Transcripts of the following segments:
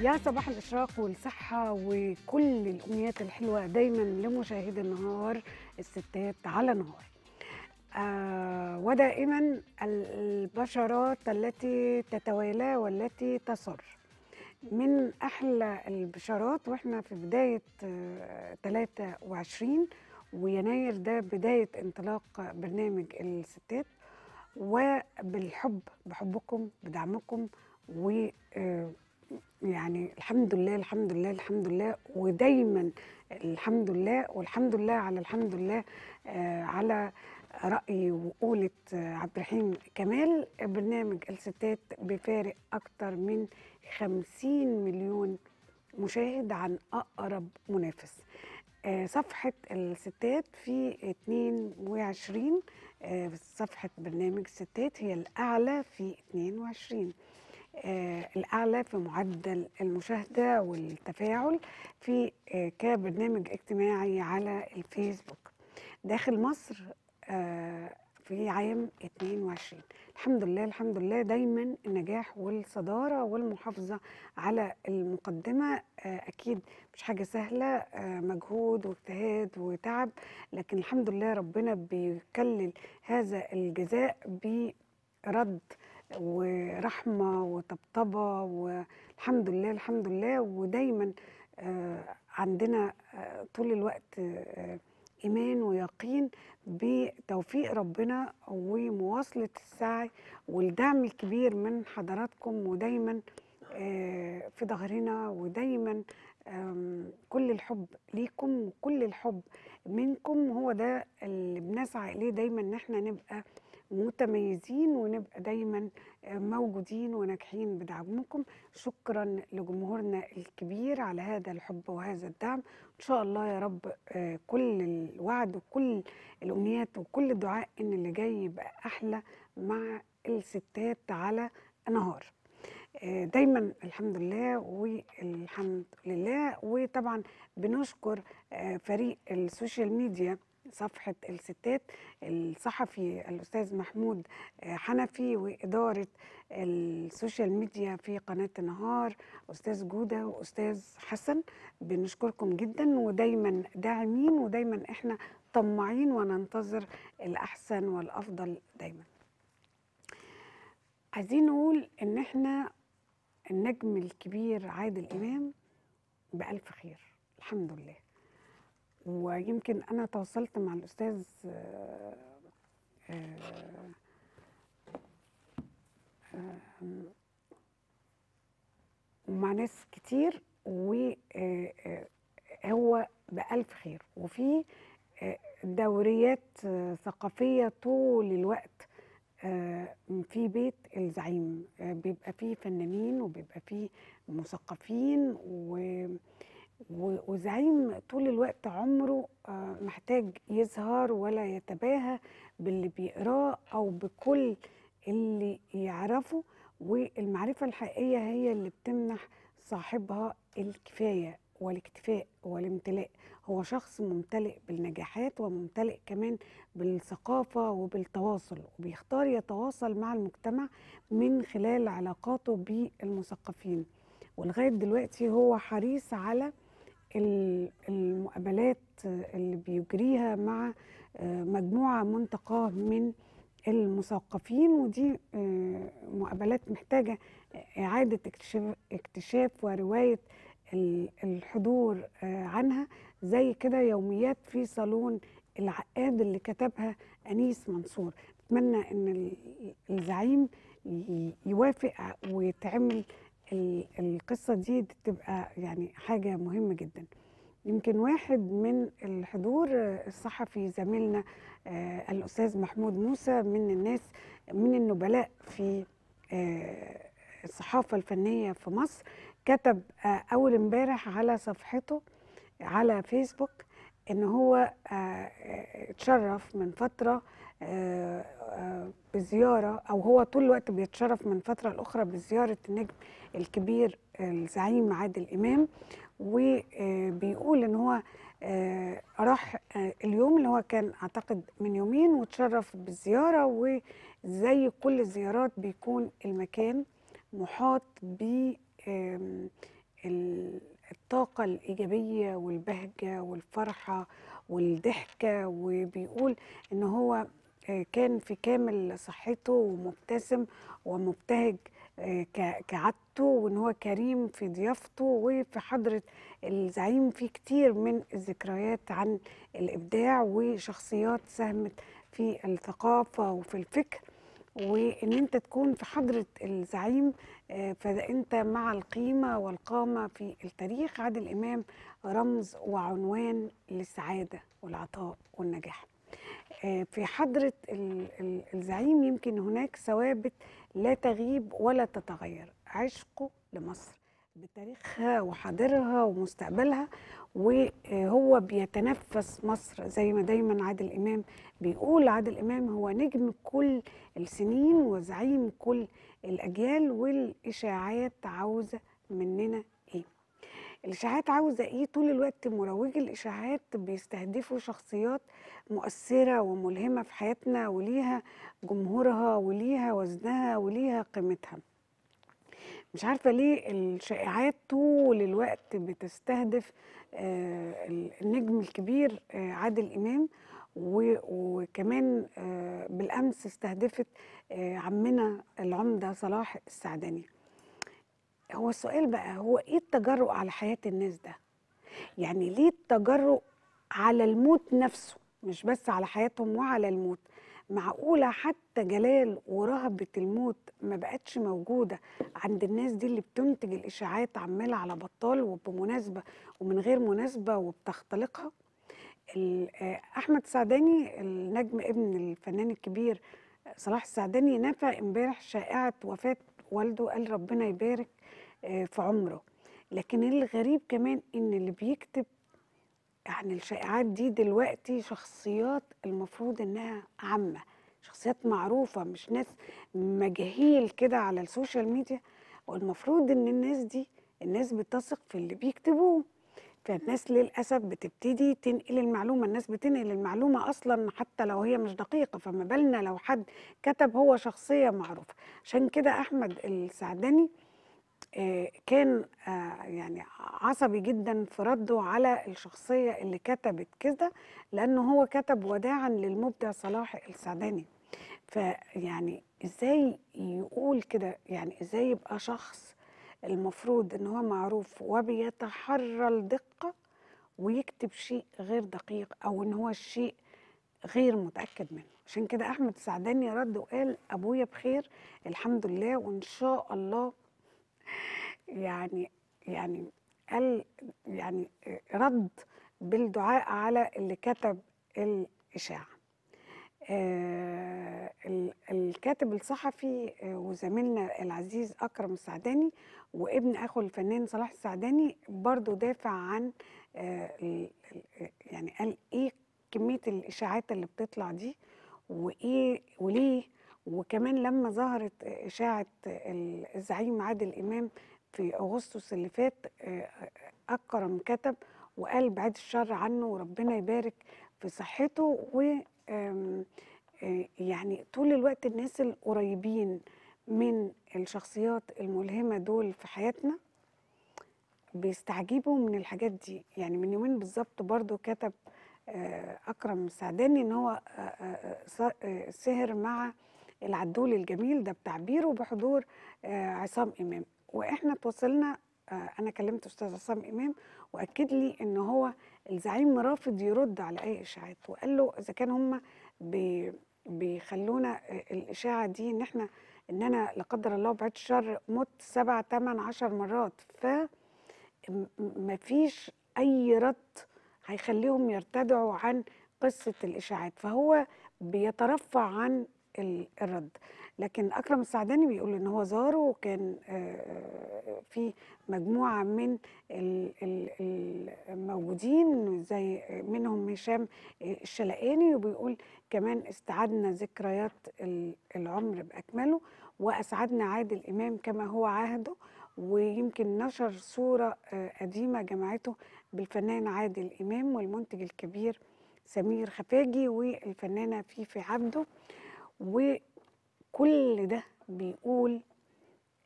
يا صباح الإشراق والصحة وكل الأمنيات الحلوة دايما لمشاهدي النهار الستات على نهار آه ودائما البشرات التي تتوالى والتي تصر من أحلى البشرات وإحنا في بداية آه 23 ويناير ده بداية انطلاق برنامج الستات وبالحب بحبكم بدعمكم و آه يعني الحمد لله الحمد لله الحمد لله ودايما الحمد لله والحمد لله على الحمد لله آه، على رأي وقولة آه، عبد الرحيم كمال برنامج الستات بفارق أكتر من 50 مليون مشاهد عن أقرب منافس آه، صفحة الستات في 22 صفحة برنامج الستات هي الأعلى في 22 آه، الأعلى في معدل المشاهدة والتفاعل في آه، كبرنامج اجتماعي على الفيسبوك داخل مصر آه، في عام 22 الحمد لله الحمد لله دايما النجاح والصدارة والمحافظة على المقدمة أكيد مش حاجة سهلة مجهود واجتهاد وتعب لكن الحمد لله ربنا بيكلل هذا الجزاء برد ورحمه وطبطبه والحمد لله الحمد لله ودايما آه، عندنا آه، طول الوقت آه، ايمان ويقين بتوفيق ربنا ومواصله السعي والدعم الكبير من حضراتكم ودايما في ظهرنا ودايما كل الحب ليكم وكل الحب منكم هو ده اللي بنسعى اليه دايما ان احنا نبقى متميزين ونبقى دايما آه، موجودين وناجحين بدعمكم شكرا لجمهورنا الكبير على هذا الحب وهذا الدعم ان شاء الله يا رب آه، كل الوعد وكل الامنيات وكل الدعاء ان اللي جاي يبقى احلى مع الستات على نهار آه، دايما الحمد لله والحمد لله وطبعا بنشكر فريق السوشيال ميديا صفحه الستات الصحفي الاستاذ محمود آه، حنفي واداره السوشيال ميديا في قناه النهار استاذ جوده واستاذ حسن بنشكركم جدا ودايما داعمين ودايما احنا طماعين وننتظر الاحسن والافضل دايما عايزين نقول ان احنا النجم الكبير عادل امام بألف خير الحمد لله ويمكن انا تواصلت مع الاستاذ آه، آه، ومع ناس كتير وهو آه، بألف خير وفي دوريات ثقافية طول الوقت في بيت الزعيم بيبقى فيه فنانين وبيبقى فيه مثقفين و وزعيم طول الوقت عمره آه، محتاج يظهر ولا يتباهى باللي بيقراه او بكل اللي يعرفه والمعرفه الحقيقيه هي اللي بتمنح صاحبها الكفايه والاكتفاء والامتلاء هو شخص ممتلئ بالنجاحات وممتلئ كمان بالثقافة وبالتواصل وبيختار يتواصل مع المجتمع من خلال علاقاته بالمثقفين ولغاية دلوقتي هو حريص على المقابلات اللي بيجريها مع آه، مجموعة منتقاه من المثقفين ودي آه، مقابلات محتاجة إعادة اكتشاف, اكتشاف ورواية الحضور آه، عنها زي كده يوميات في صالون العقاد اللي كتبها أنيس منصور أتمنى أن الزعيم يوافق ويتعمل القصه دي بتبقى يعني حاجه مهمه جدا يمكن واحد من الحضور الصحفي زميلنا آه، الاستاذ محمود موسى من الناس من النبلاء في آه، الصحافه الفنيه في مصر كتب آه، اول امبارح على صفحته على فيسبوك ان هو اتشرف من فتره آه، آه، بزياره او هو طول الوقت بيتشرف من فتره لاخرى بزياره النجم الكبير الزعيم عادل امام وبيقول ان هو آه، راح اليوم اللي هو كان اعتقد من يومين وتشرف بالزياره وزي كل الزيارات بيكون المكان محاط ب الطاقة الإيجابية والبهجة والفرحة والضحكة وبيقول إن هو كان في كامل صحته ومبتسم ومبتهج آه، كعادته وان هو كريم في ضيافته وفي حضره الزعيم في كتير من الذكريات عن الابداع وشخصيات ساهمت في الثقافه وفي الفكر وان انت تكون في حضره الزعيم فده آه، انت مع القيمه والقامه في التاريخ عادل امام رمز وعنوان للسعاده والعطاء والنجاح آه، في حضرة الزعيم يمكن هناك ثوابت لا تغيب ولا تتغير عشقه لمصر بتاريخها وحاضرها ومستقبلها وهو بيتنفس مصر زي ما دايما عادل امام بيقول عادل امام هو نجم كل السنين وزعيم كل الاجيال والاشاعات عاوزه مننا الاشاعات عاوزه ايه طول الوقت مروجي الاشاعات بيستهدفوا شخصيات مؤثره وملهمه في حياتنا وليها جمهورها وليها وزنها وليها قيمتها مش عارفه ليه الشائعات طول الوقت بتستهدف آه، النجم الكبير آه، عادل امام وكمان آه، بالامس استهدفت عمنا العمده صلاح السعداني هو السؤال بقى هو ايه التجرؤ على حياه الناس ده يعني ليه التجرؤ على الموت نفسه مش بس على حياتهم وعلى الموت معقولة حتى جلال ورهبة الموت ما بقتش موجودة عند الناس دي اللي بتنتج الإشاعات عمالة على بطال وبمناسبة ومن غير مناسبة وبتختلقها آه، أحمد سعداني النجم ابن الفنان الكبير صلاح السعداني نفى امبارح شائعة وفاة والده قال ربنا يبارك آه، في عمره لكن الغريب كمان ان اللي بيكتب يعني الشائعات دي دلوقتي شخصيات المفروض انها عامه شخصيات معروفه مش ناس مجاهيل كده على السوشيال ميديا والمفروض ان الناس دي الناس بتثق في اللي بيكتبوه فالناس للاسف بتبتدي تنقل المعلومه الناس بتنقل المعلومه اصلا حتى لو هي مش دقيقه فما بالنا لو حد كتب هو شخصيه معروفه عشان كده احمد السعداني آه، كان آه، يعني عصبي جدا في رده على الشخصيه اللي كتبت كده لانه هو كتب وداعا للمبدع صلاح السعداني فيعني ازاي يقول كده يعني ازاي يبقى شخص المفروض ان هو معروف وبيتحرى الدقه ويكتب شيء غير دقيق او ان هو الشيء غير متاكد منه عشان كده احمد سعداني رد وقال ابويا بخير الحمد لله وان شاء الله يعني يعني قال يعني رد بالدعاء على اللي كتب الاشاعه آه، الكاتب الصحفي آه، وزميلنا العزيز اكرم السعداني وابن اخو الفنان صلاح السعداني برضو دافع عن آه، يعني قال ايه كميه الاشاعات اللي بتطلع دي وايه وليه وكمان لما ظهرت اشاعه الزعيم عادل امام في اغسطس اللي فات اكرم كتب وقال بعيد الشر عنه وربنا يبارك في صحته و آه، يعني طول الوقت الناس القريبين من الشخصيات الملهمة دول في حياتنا بيستعجبوا من الحاجات دي يعني من يومين بالظبط برضو كتب آه، أكرم سعداني إن هو آه، سهر مع العدول الجميل ده بتعبيره بحضور عصام إمام وإحنا توصلنا آه، انا كلمت استاذ عصام امام واكد لي ان هو الزعيم رافض يرد على اي اشاعات وقال له اذا كان هم بي بيخلونا آه، الاشاعه دي ان احنا ان انا لا قدر الله بعد الشر مت سبع ثمان عشر مرات ف مفيش اي رد هيخليهم يرتدعوا عن قصه الاشاعات فهو بيترفع عن الرد لكن اكرم السعداني بيقول ان هو زاره وكان آه، آه، في مجموعه من الموجودين زي منهم هشام آه، الشلقاني وبيقول كمان استعدنا ذكريات العمر باكمله واسعدنا عاد الامام كما هو عهده ويمكن نشر صوره قديمه جمعته بالفنان عادل امام والمنتج الكبير سمير خفاجي والفنانه فيفي عبده وكل ده بيقول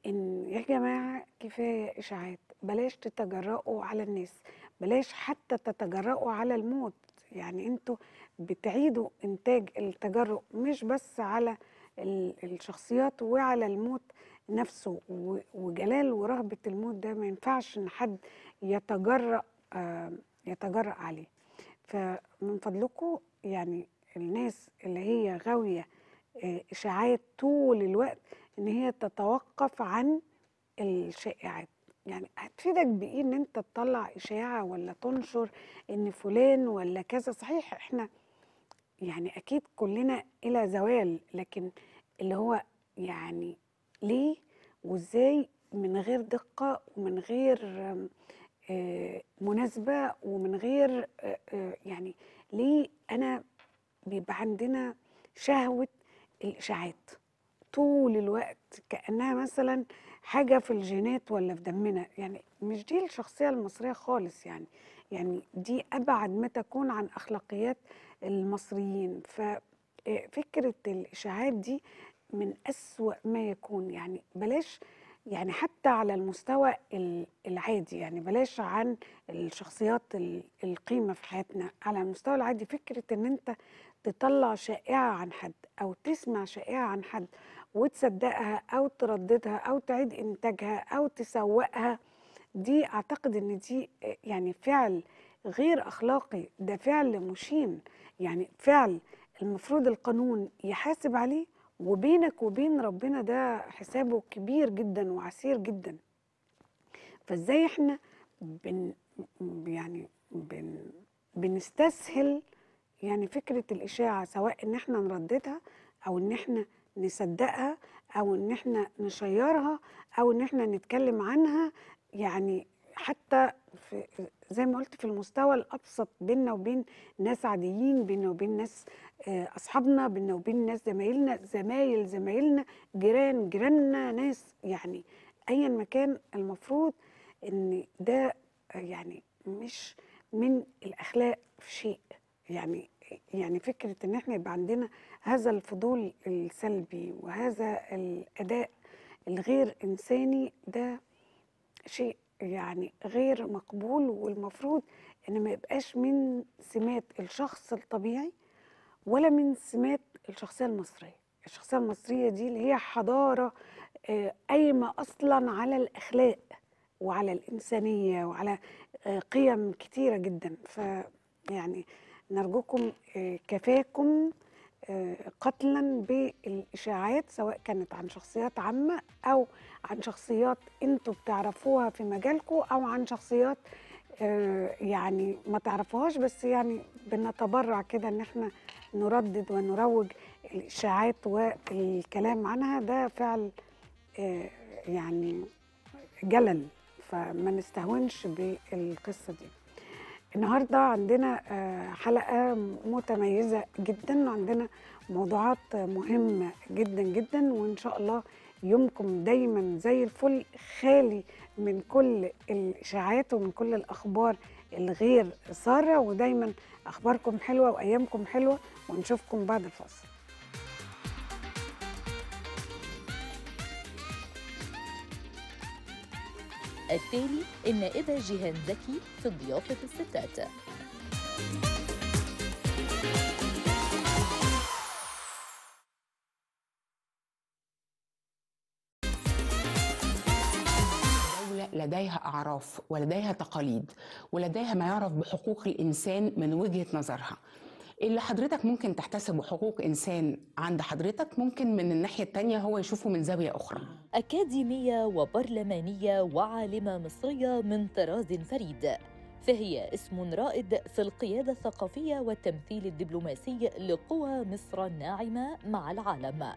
ان يا جماعه كفايه اشاعات بلاش تتجرأوا على الناس بلاش حتى تتجرأوا على الموت يعني انتوا بتعيدوا انتاج التجرؤ مش بس على الشخصيات وعلى الموت نفسه وجلال ورهبة الموت ده ما ينفعش ان حد يتجرأ آه، يتجرأ عليه فمن فضلكم يعني الناس اللي هي غاوية اشاعات طول الوقت ان هي تتوقف عن الشائعات يعني هتفيدك بايه ان انت تطلع اشاعه ولا تنشر ان فلان ولا كذا صحيح احنا يعني اكيد كلنا الى زوال لكن اللي هو يعني ليه وازاي من غير دقه ومن غير آه، مناسبه ومن غير آه، آه، يعني ليه انا بيبقى عندنا شهوه الاشاعات طول الوقت كانها مثلا حاجه في الجينات ولا في دمنا يعني مش دي الشخصيه المصريه خالص يعني يعني دي ابعد ما تكون عن اخلاقيات المصريين ففكره آه، الاشاعات دي من اسوا ما يكون يعني بلاش يعني حتى على المستوى العادي يعني بلاش عن الشخصيات القيمة في حياتنا على المستوى العادي فكرة ان انت تطلع شائعة عن حد أو تسمع شائعة عن حد وتصدقها أو ترددها أو تعيد إنتاجها أو تسوقها دي أعتقد إن دي يعني فعل غير أخلاقي ده فعل مشين يعني فعل المفروض القانون يحاسب عليه وبينك وبين ربنا ده حسابه كبير جدا وعسير جدا فازاي احنا بن يعني بن بنستسهل يعني فكرة الإشاعة سواء إن إحنا نرددها أو إن إحنا نصدقها أو إن إحنا نشيرها أو إن إحنا نتكلم عنها يعني حتى في زي ما قلت في المستوى الابسط بيننا وبين ناس عاديين بيننا وبين ناس آه، اصحابنا بيننا وبين ناس زمايلنا زمايل زمايلنا جيران جيراننا ناس يعني ايا ما كان المفروض ان ده آه، يعني مش من الاخلاق في شيء يعني يعني فكره ان احنا يبقى عندنا هذا الفضول السلبي وهذا الاداء الغير انساني ده شيء يعني غير مقبول والمفروض ان ما يبقاش من سمات الشخص الطبيعي ولا من سمات الشخصيه المصريه الشخصيه المصريه دي اللي هي حضاره آه، قايمه اصلا على الاخلاق وعلى الانسانيه وعلى آه، قيم كتيره جدا فيعني نرجوكم آه، كفاكم آه، قتلا بالإشاعات سواء كانت عن شخصيات عامة أو عن شخصيات أنتوا بتعرفوها في مجالكم أو عن شخصيات آه، يعني ما تعرفوهاش بس يعني بنتبرع كده إن إحنا نردد ونروج الإشاعات والكلام عنها ده فعل يعني جلل فما نستهونش بالقصة دي النهارده عندنا آه، حلقه متميزه جدا عندنا موضوعات مهمه جدا جدا وان شاء الله يومكم دايما زي الفل خالي من كل الاشاعات ومن كل الاخبار الغير ساره ودايما اخباركم حلوه وايامكم حلوه ونشوفكم بعد الفاصل التالي النائبة جيهان زكي في ضيافة الستات لديها أعراف ولديها تقاليد ولديها ما يعرف بحقوق الإنسان من وجهة نظرها اللي حضرتك ممكن تحتسبه حقوق انسان عند حضرتك ممكن من الناحيه الثانيه هو يشوفه من زاويه اخرى اكاديميه وبرلمانيه وعالمه مصريه من طراز فريد فهي اسم رائد في القياده الثقافيه والتمثيل الدبلوماسي لقوى مصر الناعمه مع العالم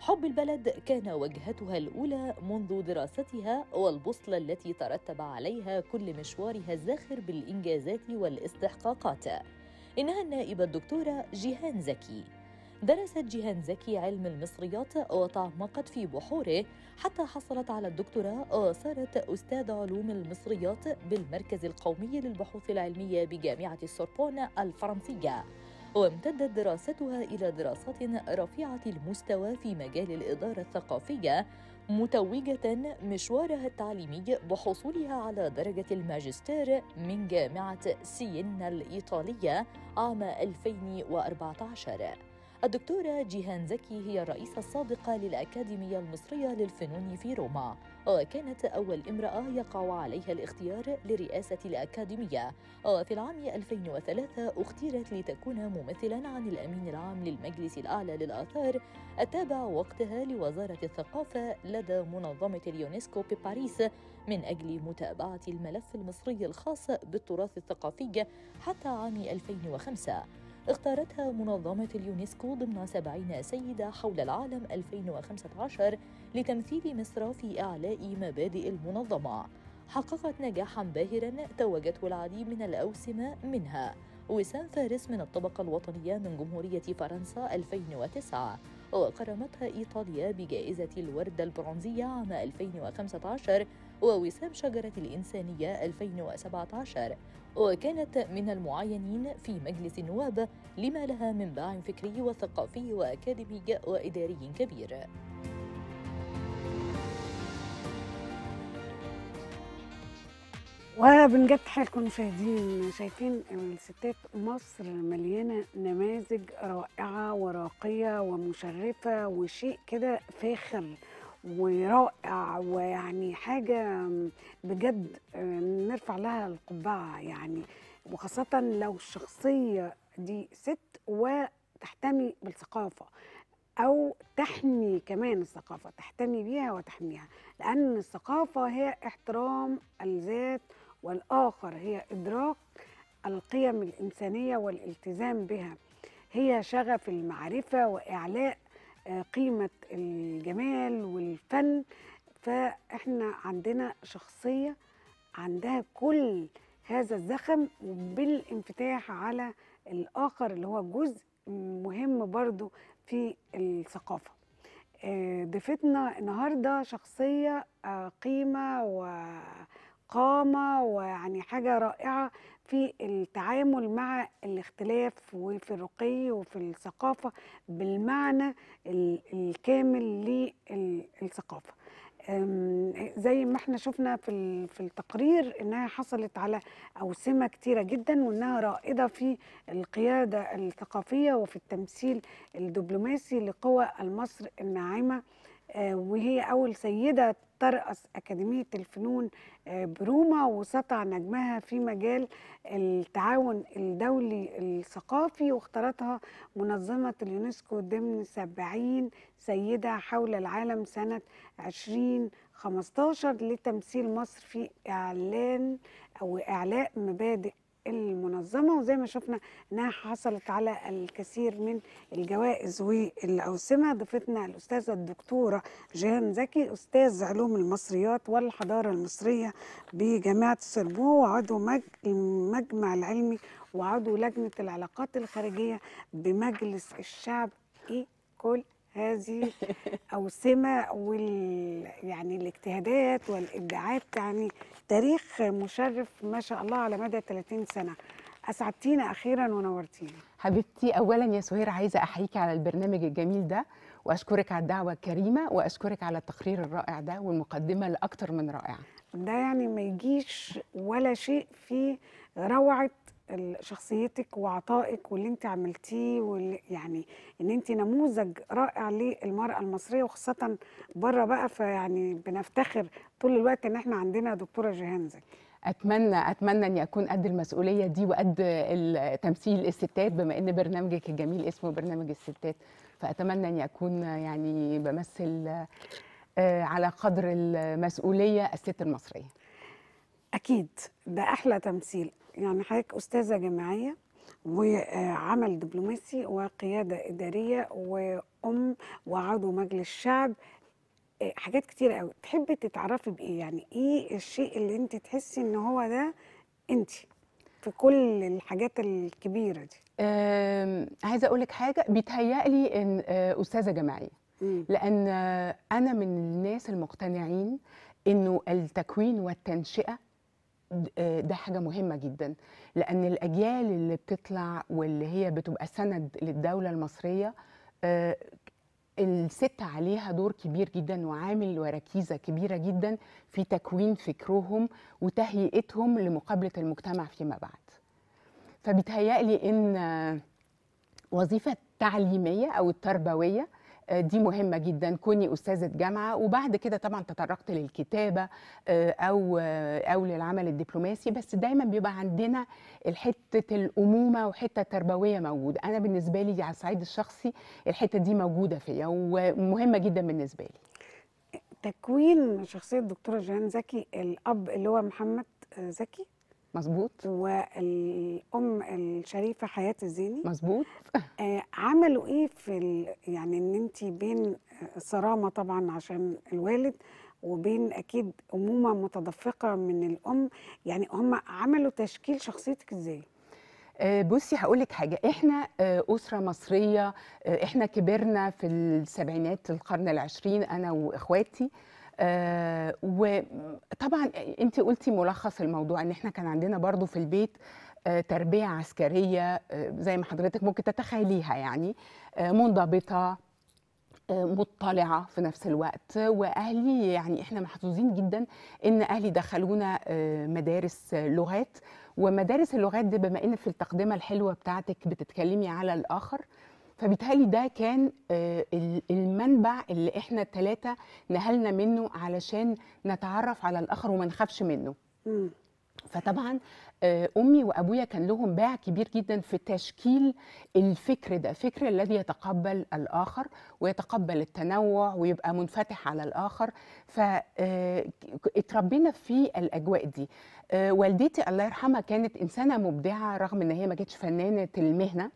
حب البلد كان وجهتها الأولى منذ دراستها والبوصلة التي ترتب عليها كل مشوارها الزاخر بالإنجازات والاستحقاقات إنها النائبة الدكتورة جيهان زكي درست جيهان زكي علم المصريات وتعمقت في بحوره حتى حصلت على الدكتوراه وصارت أستاذ علوم المصريات بالمركز القومي للبحوث العلمية بجامعة السوربون الفرنسية وامتدت دراستها إلى دراسات رفيعة المستوى في مجال الإدارة الثقافية متوجة مشوارها التعليمي بحصولها على درجة الماجستير من جامعة سيينا الإيطالية عام 2014 الدكتورة جيهان زكي هي الرئيسة السابقة للأكاديمية المصرية للفنون في روما وكانت آه، أول امرأة يقع عليها الاختيار لرئاسة الأكاديمية وفي آه، العام 2003 اختيرت لتكون ممثلا عن الأمين العام للمجلس الأعلى للآثار التابع وقتها لوزارة الثقافة لدى منظمة اليونسكو بباريس من أجل متابعة الملف المصري الخاص بالتراث الثقافي حتى عام 2005 اختارتها منظمة اليونسكو ضمن 70 سيدة حول العالم 2015 لتمثيل مصر في إعلاء مبادئ المنظمة حققت نجاحا باهرا توجته العديد من الأوسمة منها وسام فارس من الطبقة الوطنية من جمهورية فرنسا 2009 وقرمتها إيطاليا بجائزة الوردة البرونزية عام 2015 ووسام شجرة الإنسانية 2017 وكانت من المعينين في مجلس النواب لما لها من باع فكري وثقافي وأكاديمي وإداري كبير ولا حالكم المشاهدين شايفين الستات مصر مليانه نماذج رائعه وراقيه ومشرفه وشيء كده فاخر ورائع ويعني حاجة بجد آه، نرفع لها القبعة يعني وخاصة لو الشخصية دي ست وتحتمي بالثقافة أو تحمي كمان الثقافة تحتمي بيها وتحميها لأن الثقافة هي احترام الذات والآخر هي إدراك القيم الإنسانية والالتزام بها هي شغف المعرفة وإعلاء قيمة الجمال والفن فإحنا عندنا شخصية عندها كل هذا الزخم وبالانفتاح على الآخر اللي هو جزء مهم برضو في الثقافة آه، ضيفتنا النهاردة شخصية آه، قيمة و وقامه ويعني حاجه رائعه في التعامل مع الاختلاف وفي الرقي وفي الثقافه بالمعنى الكامل للثقافه زي ما احنا شفنا في في التقرير انها حصلت على اوسمه كتيره جدا وانها رائده في القياده الثقافيه وفي التمثيل الدبلوماسي لقوى المصر الناعمه آه، وهي أول سيدة ترأس أكاديمية الفنون آه، بروما وسطع نجمها في مجال التعاون الدولي الثقافي واختارتها منظمة اليونسكو ضمن 70 سيدة حول العالم سنة 2015 لتمثيل مصر في إعلان أو إعلاء مبادئ المنظمة وزي ما شفنا أنها حصلت على الكثير من الجوائز والأوسمة ضيفتنا الأستاذة الدكتورة جيهان زكي أستاذ علوم المصريات والحضارة المصرية بجامعة السربو وعضو المجمع العلمي وعضو لجنة العلاقات الخارجية بمجلس الشعب إيه كل هذه أوسمة وال يعني الاجتهادات والإبداعات يعني تاريخ مشرف ما شاء الله على مدى 30 سنة أسعدتينا أخيرا ونورتينا حبيبتي أولا يا سهير عايزة أحييكي على البرنامج الجميل ده وأشكرك على الدعوة الكريمة وأشكرك على التقرير الرائع ده والمقدمة الأكثر من رائعة ده يعني ما يجيش ولا شيء في روعة شخصيتك وعطائك واللي انت عملتيه واللي يعني ان انت نموذج رائع للمراه المصريه وخاصه بره بقى فيعني بنفتخر طول الوقت ان احنا عندنا دكتوره زكي اتمنى اتمنى اني اكون قد المسؤوليه دي وقد تمثيل الستات بما ان برنامجك الجميل اسمه برنامج الستات فاتمنى اني اكون يعني بمثل آه، على قدر المسؤوليه الست المصريه اكيد ده احلى تمثيل يعني حضرتك أستاذة جامعية وعمل دبلوماسي وقيادة إدارية وأم وعضو مجلس الشعب آه، حاجات كتير قوي تحبي تتعرفي بإيه يعني إيه الشيء اللي أنت تحسي إن هو ده أنت في كل الحاجات الكبيرة دي عايزة أقول لك حاجة بيتهيألي إن آه، أستاذة جامعية لأن أنا من الناس المقتنعين إنه التكوين والتنشئة آه، ده حاجه مهمه جدا لان الاجيال اللي بتطلع واللي هي بتبقى سند للدوله المصريه آه، الست عليها دور كبير جدا وعامل وركيزه كبيره جدا في تكوين فكرهم وتهيئتهم لمقابله المجتمع فيما بعد فبيتهيألي ان وظيفه تعليميه او التربويه آه، دي مهمة جدا كوني أستاذة جامعة وبعد كده طبعا تطرقت للكتابة آه، أو آه، أو للعمل الدبلوماسي بس دايما بيبقى عندنا حتة الأمومة وحتة تربوية موجودة أنا بالنسبة لي على الصعيد الشخصي الحتة دي موجودة فيا ومهمة جدا بالنسبة لي تكوين شخصية الدكتورة جيهان زكي الأب اللي هو محمد زكي مظبوط والام الشريفه حياه الزيني مظبوط آه عملوا ايه في ال... يعني ان انت بين آه، صرامه طبعا عشان الوالد وبين اكيد امومه متدفقه من الام يعني هم عملوا تشكيل شخصيتك ازاي آه، بصي هقول لك حاجه احنا آه، اسره مصريه احنا كبرنا في السبعينات القرن العشرين انا واخواتي آه، وطبعا انت قلتي ملخص الموضوع ان احنا كان عندنا برضو في البيت آه، تربيه عسكريه آه، زي ما حضرتك ممكن تتخيليها يعني منضبطه مطلعة في نفس الوقت وأهلي يعني إحنا محظوظين جدا إن أهلي دخلونا مدارس لغات ومدارس اللغات دي بما إن في التقدمة الحلوة بتاعتك بتتكلمي على الآخر فبالتالي ده كان المنبع اللي احنا التلاتة نهلنا منه علشان نتعرف على الآخر وما نخافش منه م. فطبعا آه، امي وابويا كان لهم باع كبير جدا في تشكيل الفكر ده فكر الذي يتقبل الاخر ويتقبل التنوع ويبقى منفتح على الاخر فاتربينا آه، في الاجواء دي آه، والدتي الله يرحمها كانت انسانه مبدعه رغم ان هي ما كانتش فنانه المهنه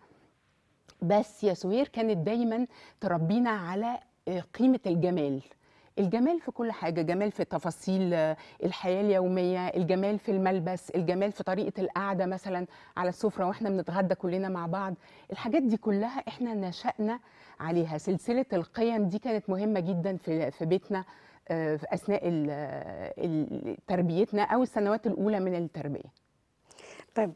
بس يا سوير كانت دايما تربينا على آه، قيمه الجمال الجمال في كل حاجه جمال في تفاصيل آه، الحياه اليوميه الجمال في الملبس الجمال في طريقه القعده مثلا على السفره واحنا بنتغدى كلنا مع بعض الحاجات دي كلها احنا نشأنا عليها سلسله القيم دي كانت مهمه جدا في في بيتنا آه، في اثناء تربيتنا او السنوات الاولى من التربيه طيب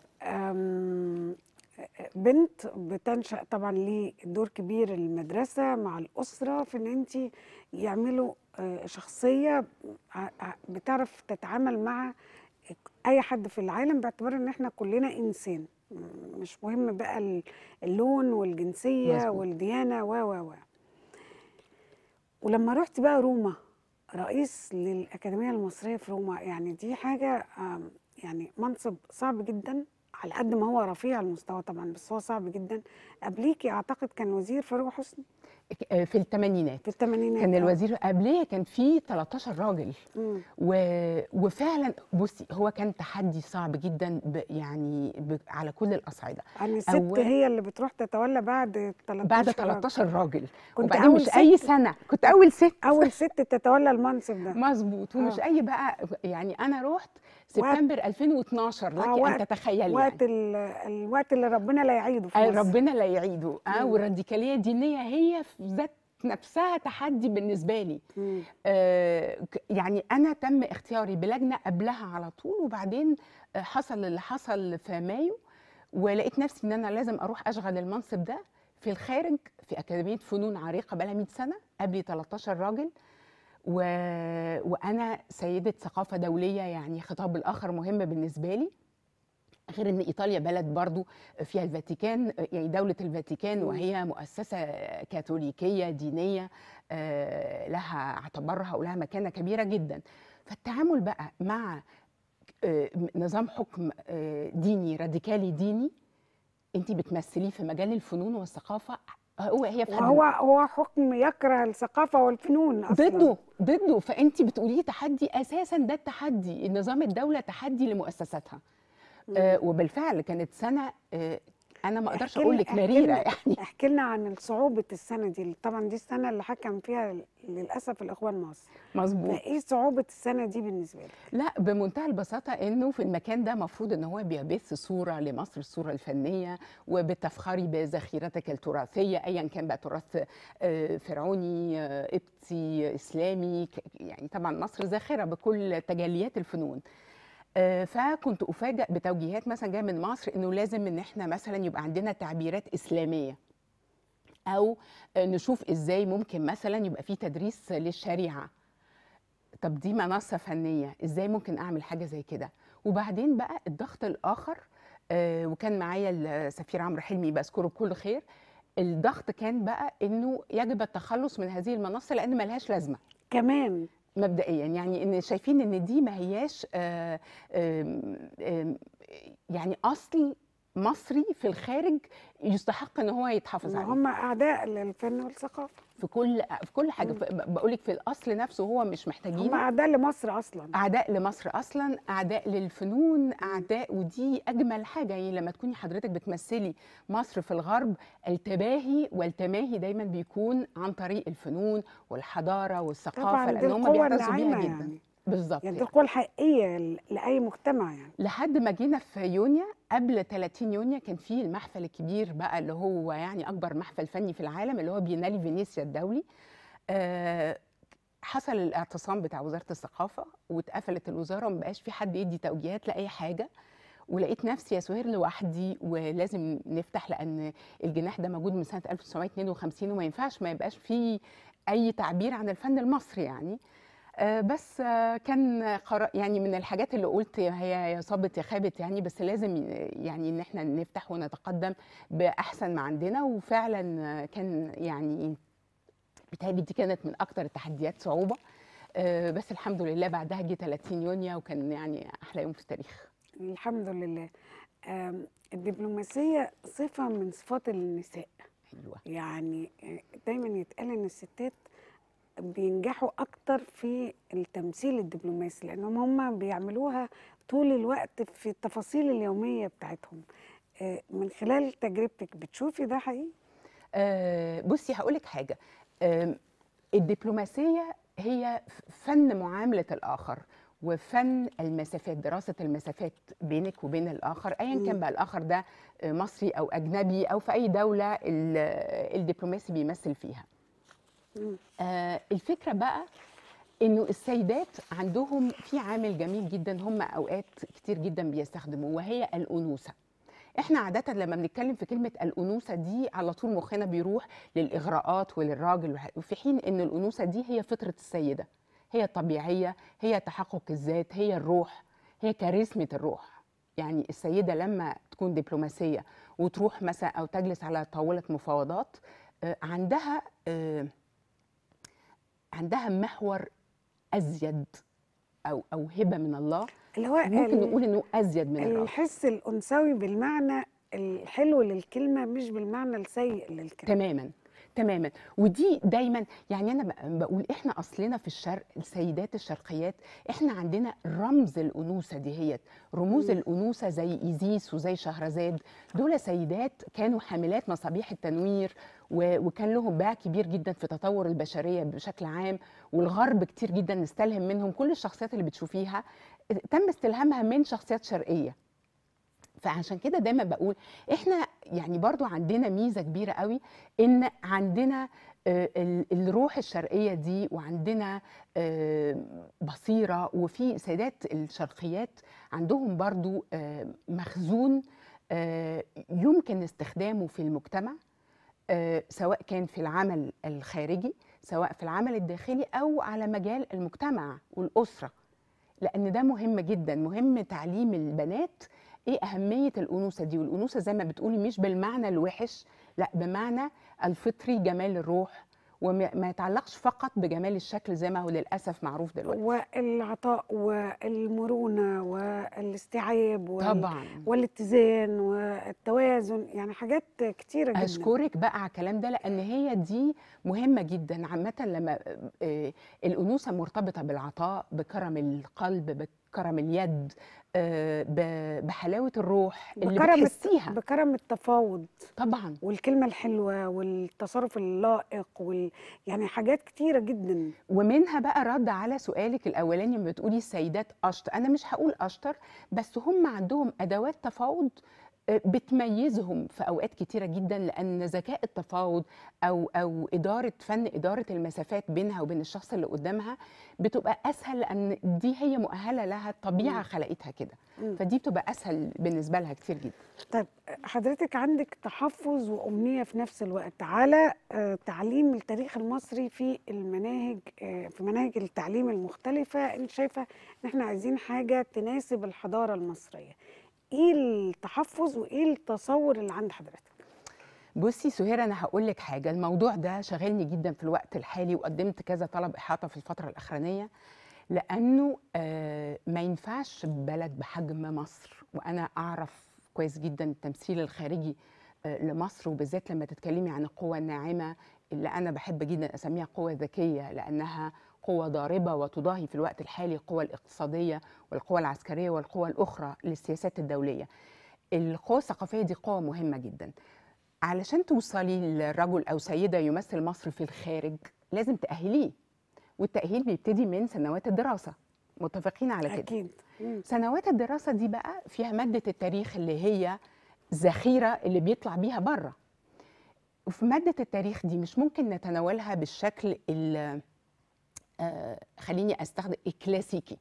بنت بتنشا طبعا ليه دور كبير المدرسه مع الاسره في ان انت يعملوا آه، شخصيه آه، آه، بتعرف تتعامل مع اي حد في العالم باعتبار ان احنا كلنا انسان مش مهم بقى اللون والجنسيه مزبوط. والديانه و و و ولما رحت بقى روما رئيس للاكاديميه المصريه في روما يعني دي حاجه يعني منصب صعب جدا على قد ما هو رفيع المستوى طبعا بس هو صعب جدا قبليكي اعتقد كان وزير فاروق حسني آه، في الثمانينات في الثمانينات كان آه. الوزير قبليه كان في 13 راجل و... وفعلا بصي هو كان تحدي صعب جدا ب... يعني ب... على كل الاصعده يعني الست أو... هي اللي بتروح تتولى بعد 13 بعد 13 راجل, راجل. كنت اول مش ست... اي سنه كنت اول ست اول ست تتولى المنصب ده مظبوط ومش آه. اي بقى يعني انا رحت سبتمبر 2012 لك آه ان تتخيلي وقت يعني. الوقت اللي ربنا لا يعيده في آه، مصر. ربنا لا يعيده اه والراديكاليه الدينيه هي في ذات نفسها تحدي بالنسبه لي آه يعني انا تم اختياري بلجنه قبلها على طول وبعدين آه، حصل اللي حصل في مايو ولقيت نفسي ان انا لازم اروح اشغل المنصب ده في الخارج في اكاديميه فنون عريقه بقى لها 100 سنه قبلي 13 راجل و... وانا سيده ثقافه دوليه يعني خطاب الاخر مهم بالنسبه لي غير ان ايطاليا بلد برضو فيها الفاتيكان يعني دوله الفاتيكان وهي مؤسسه كاثوليكيه دينيه آه، لها اعتبارها ولها مكانه كبيره جدا فالتعامل بقى مع آه، نظام حكم آه، ديني راديكالي ديني انت بتمثليه في مجال الفنون والثقافه هو هي فن هو هو حكم يكره الثقافه والفنون اصلا ضده ضده فانت بتقوليه تحدي اساسا ده التحدي نظام الدوله تحدي لمؤسساتها آه وبالفعل كانت سنه آه انا ما اقدرش اقول لك مريره يعني احكي لنا عن صعوبه السنه دي طبعا دي السنه اللي حكم فيها للاسف الاخوان مصر مظبوط ايه صعوبه السنه دي بالنسبه لك لا بمنتهى البساطه انه في المكان ده مفروض ان هو بيبث صوره لمصر الصوره الفنيه وبتفخري بذخيرتك التراثيه ايا كان بقى تراث آه، فرعوني قبطي آه، اسلامي يعني طبعا مصر زاخره بكل تجليات الفنون آه، فكنت افاجئ بتوجيهات مثلا جايه من مصر انه لازم ان احنا مثلا يبقى عندنا تعبيرات اسلاميه او نشوف ازاي ممكن مثلا يبقى في تدريس للشريعه طب دي منصه فنيه ازاي ممكن اعمل حاجه زي كده وبعدين بقى الضغط الاخر آه، وكان معايا السفير عمرو حلمي بذكره بكل خير الضغط كان بقى انه يجب التخلص من هذه المنصه لان ملهاش لازمه كمان مبدئيا يعني ان شايفين ان دي ما هياش آه، يعني اصل مصري في الخارج يستحق ان هو يتحافظ عليه هم اعداء للفن والثقافه في كل في كل حاجه بقول لك في الاصل نفسه هو مش محتاجين هم اعداء لمصر اصلا اعداء لمصر اصلا اعداء للفنون اعداء ودي اجمل حاجه يعني لما تكوني حضرتك بتمثلي مصر في الغرب التباهي والتماهي دايما بيكون عن طريق الفنون والحضاره والثقافه لان هم بيعتزوا بيها جدا يعني. بالظبط يعني دي يعني. القوى الحقيقيه لاي مجتمع يعني لحد ما جينا في يونيو قبل 30 يونيو كان في المحفل الكبير بقى اللي هو يعني اكبر محفل فني في العالم اللي هو بينالي فينيسيا الدولي آه حصل الاعتصام بتاع وزاره الثقافه واتقفلت الوزاره وما بقاش في حد يدي توجيهات لاي حاجه ولقيت نفسي يا سهير لوحدي ولازم نفتح لان الجناح ده موجود من سنه 1952 وما ينفعش ما يبقاش فيه اي تعبير عن الفن المصري يعني آه، بس آه، كان قرار يعني من الحاجات اللي قلت هي يا صابت يا خابت يعني بس لازم يعني ان احنا نفتح ونتقدم باحسن ما عندنا وفعلا آه، كان يعني بتهيألي دي كانت من اكتر التحديات صعوبه بس الحمد لله بعدها جه 30 يونيو وكان يعني احلى يوم في التاريخ الحمد لله الدبلوماسيه صفه من صفات النساء ايوه يعني دايما يتقال ان الستات بينجحوا اكتر في التمثيل الدبلوماسي لانهم هم بيعملوها طول الوقت في التفاصيل اليوميه بتاعتهم آه، من خلال تجربتك بتشوفي ده حقيقي أه بصي هقول لك حاجه أه الدبلوماسيه هي فن معامله الاخر وفن المسافات دراسة المسافات بينك وبين الآخر أيا كان بقى الآخر ده آه، مصري أو أجنبي أو في أي دولة الدبلوماسي بيمثل فيها آه الفكره بقى انه السيدات عندهم في عامل جميل جدا هم اوقات كتير جدا بيستخدموه وهي الانوثه احنا عاده لما بنتكلم في كلمه الانوثه دي على طول مخنا بيروح للاغراءات وللراجل وفي حين ان الانوثه دي هي فطره السيده هي الطبيعيه هي تحقق الذات هي الروح هي كاريزمه الروح يعني السيده لما تكون دبلوماسيه وتروح مثلا او تجلس على طاوله مفاوضات آه، عندها آه، عندها محور ازيد او او هبه من الله اللي هو ممكن نقول انه ازيد من الرب الحس الانثوي بالمعنى الحلو للكلمه مش بالمعنى السيء للكلمه تماما تماما ودي دايما يعني انا بقول احنا اصلنا في الشرق السيدات الشرقيات احنا عندنا رمز الانوثه دي هي رموز الانوثه زي ايزيس وزي شهرزاد دول سيدات كانوا حاملات مصابيح التنوير وكان لهم باع كبير جدا في تطور البشريه بشكل عام والغرب كتير جدا استلهم منهم كل الشخصيات اللي بتشوفيها تم استلهامها من شخصيات شرقيه فعشان كده دايما بقول احنا يعني برضو عندنا ميزه كبيره قوي ان عندنا آه، الروح الشرقيه دي وعندنا آه، بصيره وفي سادات الشرقيات عندهم برضو آه، مخزون يمكن استخدامه في المجتمع سواء كان في العمل الخارجي سواء في العمل الداخلي او على مجال المجتمع والاسره لان ده مهم جدا مهم تعليم البنات ايه اهميه الانوثه دي والانوثه زي ما بتقولي مش بالمعنى الوحش لا بمعنى الفطري جمال الروح وما يتعلقش فقط بجمال الشكل زي ما هو للاسف معروف دلوقتي والعطاء والمرونه والاستيعاب وال... طبعا والاتزان والتوازن يعني حاجات كتيره جدا اشكرك بقى على الكلام ده لان هي دي مهمه جدا عامه لما آه، الانوثه مرتبطه بالعطاء بكرم القلب بكرم اليد آه، بحلاوه الروح اللي بكرم بتحسيها بكرم التفاوض طبعا والكلمه الحلوه والتصرف اللائق وال يعني حاجات كتيره جدا ومنها بقى رد على سؤالك الاولاني لما بتقولي السيدات اشطر انا مش هقول اشطر بس هم عندهم ادوات تفاوض بتميزهم في اوقات كتيره جدا لان ذكاء التفاوض او او اداره فن اداره المسافات بينها وبين الشخص اللي قدامها بتبقى اسهل لان دي هي مؤهله لها الطبيعه خلقتها كده فدي بتبقى اسهل بالنسبه لها كتير جدا طيب حضرتك عندك تحفظ وامنيه في نفس الوقت على آه، تعليم التاريخ المصري في المناهج آه، في مناهج التعليم المختلفه انت شايفه ان احنا عايزين حاجه تناسب الحضاره المصريه ايه التحفظ وايه التصور اللي عند حضرتك بصي سهير انا هقول لك حاجه الموضوع ده شاغلني جدا في الوقت الحالي وقدمت كذا طلب احاطه في الفتره الاخرانيه لانه آه، ما ينفعش بلد بحجم مصر وانا اعرف كويس جدا التمثيل الخارجي آه، لمصر وبالذات لما تتكلمي عن القوى الناعمه اللي انا بحب جدا اسميها قوى ذكيه لانها قوة ضاربة وتضاهي في الوقت الحالي القوى الاقتصادية والقوى العسكرية والقوى الأخرى للسياسات الدولية القوى الثقافية دي قوة مهمة جدا علشان توصلي لرجل أو سيدة يمثل مصر في الخارج لازم تأهليه والتأهيل بيبتدي من سنوات الدراسة متفقين على كده أكيد سنوات الدراسة دي بقى فيها مادة التاريخ اللي هي الذخيرة اللي بيطلع بيها بره وفي مادة التاريخ دي مش ممكن نتناولها بالشكل اللي آه، خليني استخدم الكلاسيكي إيه،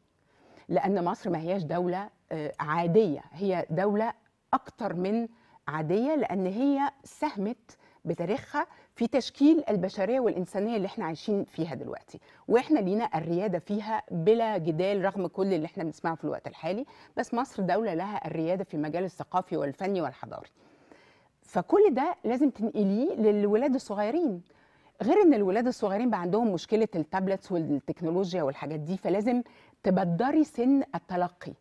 لان مصر ما هياش دوله آه، عاديه هي دوله اكتر من عاديه لان هي ساهمت بتاريخها في تشكيل البشريه والانسانيه اللي احنا عايشين فيها دلوقتي واحنا لينا الرياده فيها بلا جدال رغم كل اللي احنا بنسمعه في الوقت الحالي بس مصر دوله لها الرياده في المجال الثقافي والفني والحضاري فكل ده لازم تنقليه للولاد الصغيرين غير ان الولاد الصغيرين بقى عندهم مشكله التابلتس والتكنولوجيا والحاجات دي فلازم تبدري سن التلقي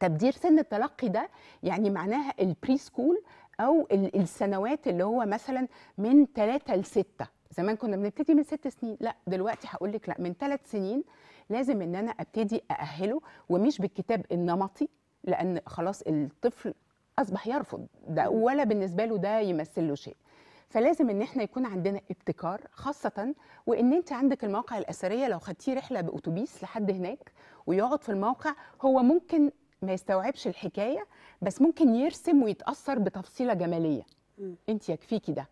تبدير سن التلقي ده يعني معناها البري سكول او السنوات اللي هو مثلا من 3 ل 6 زمان كنا بنبتدي من ست سنين لا دلوقتي هقول لك لا من ثلاث سنين لازم ان انا ابتدي ااهله ومش بالكتاب النمطي لان خلاص الطفل اصبح يرفض ده ولا بالنسبه له ده يمثل له شيء فلازم ان احنا يكون عندنا ابتكار خاصه وان انت عندك المواقع الاثريه لو خدتيه رحله باتوبيس لحد هناك ويقعد في الموقع هو ممكن ما يستوعبش الحكايه بس ممكن يرسم ويتاثر بتفصيله جماليه انت يكفيكي ده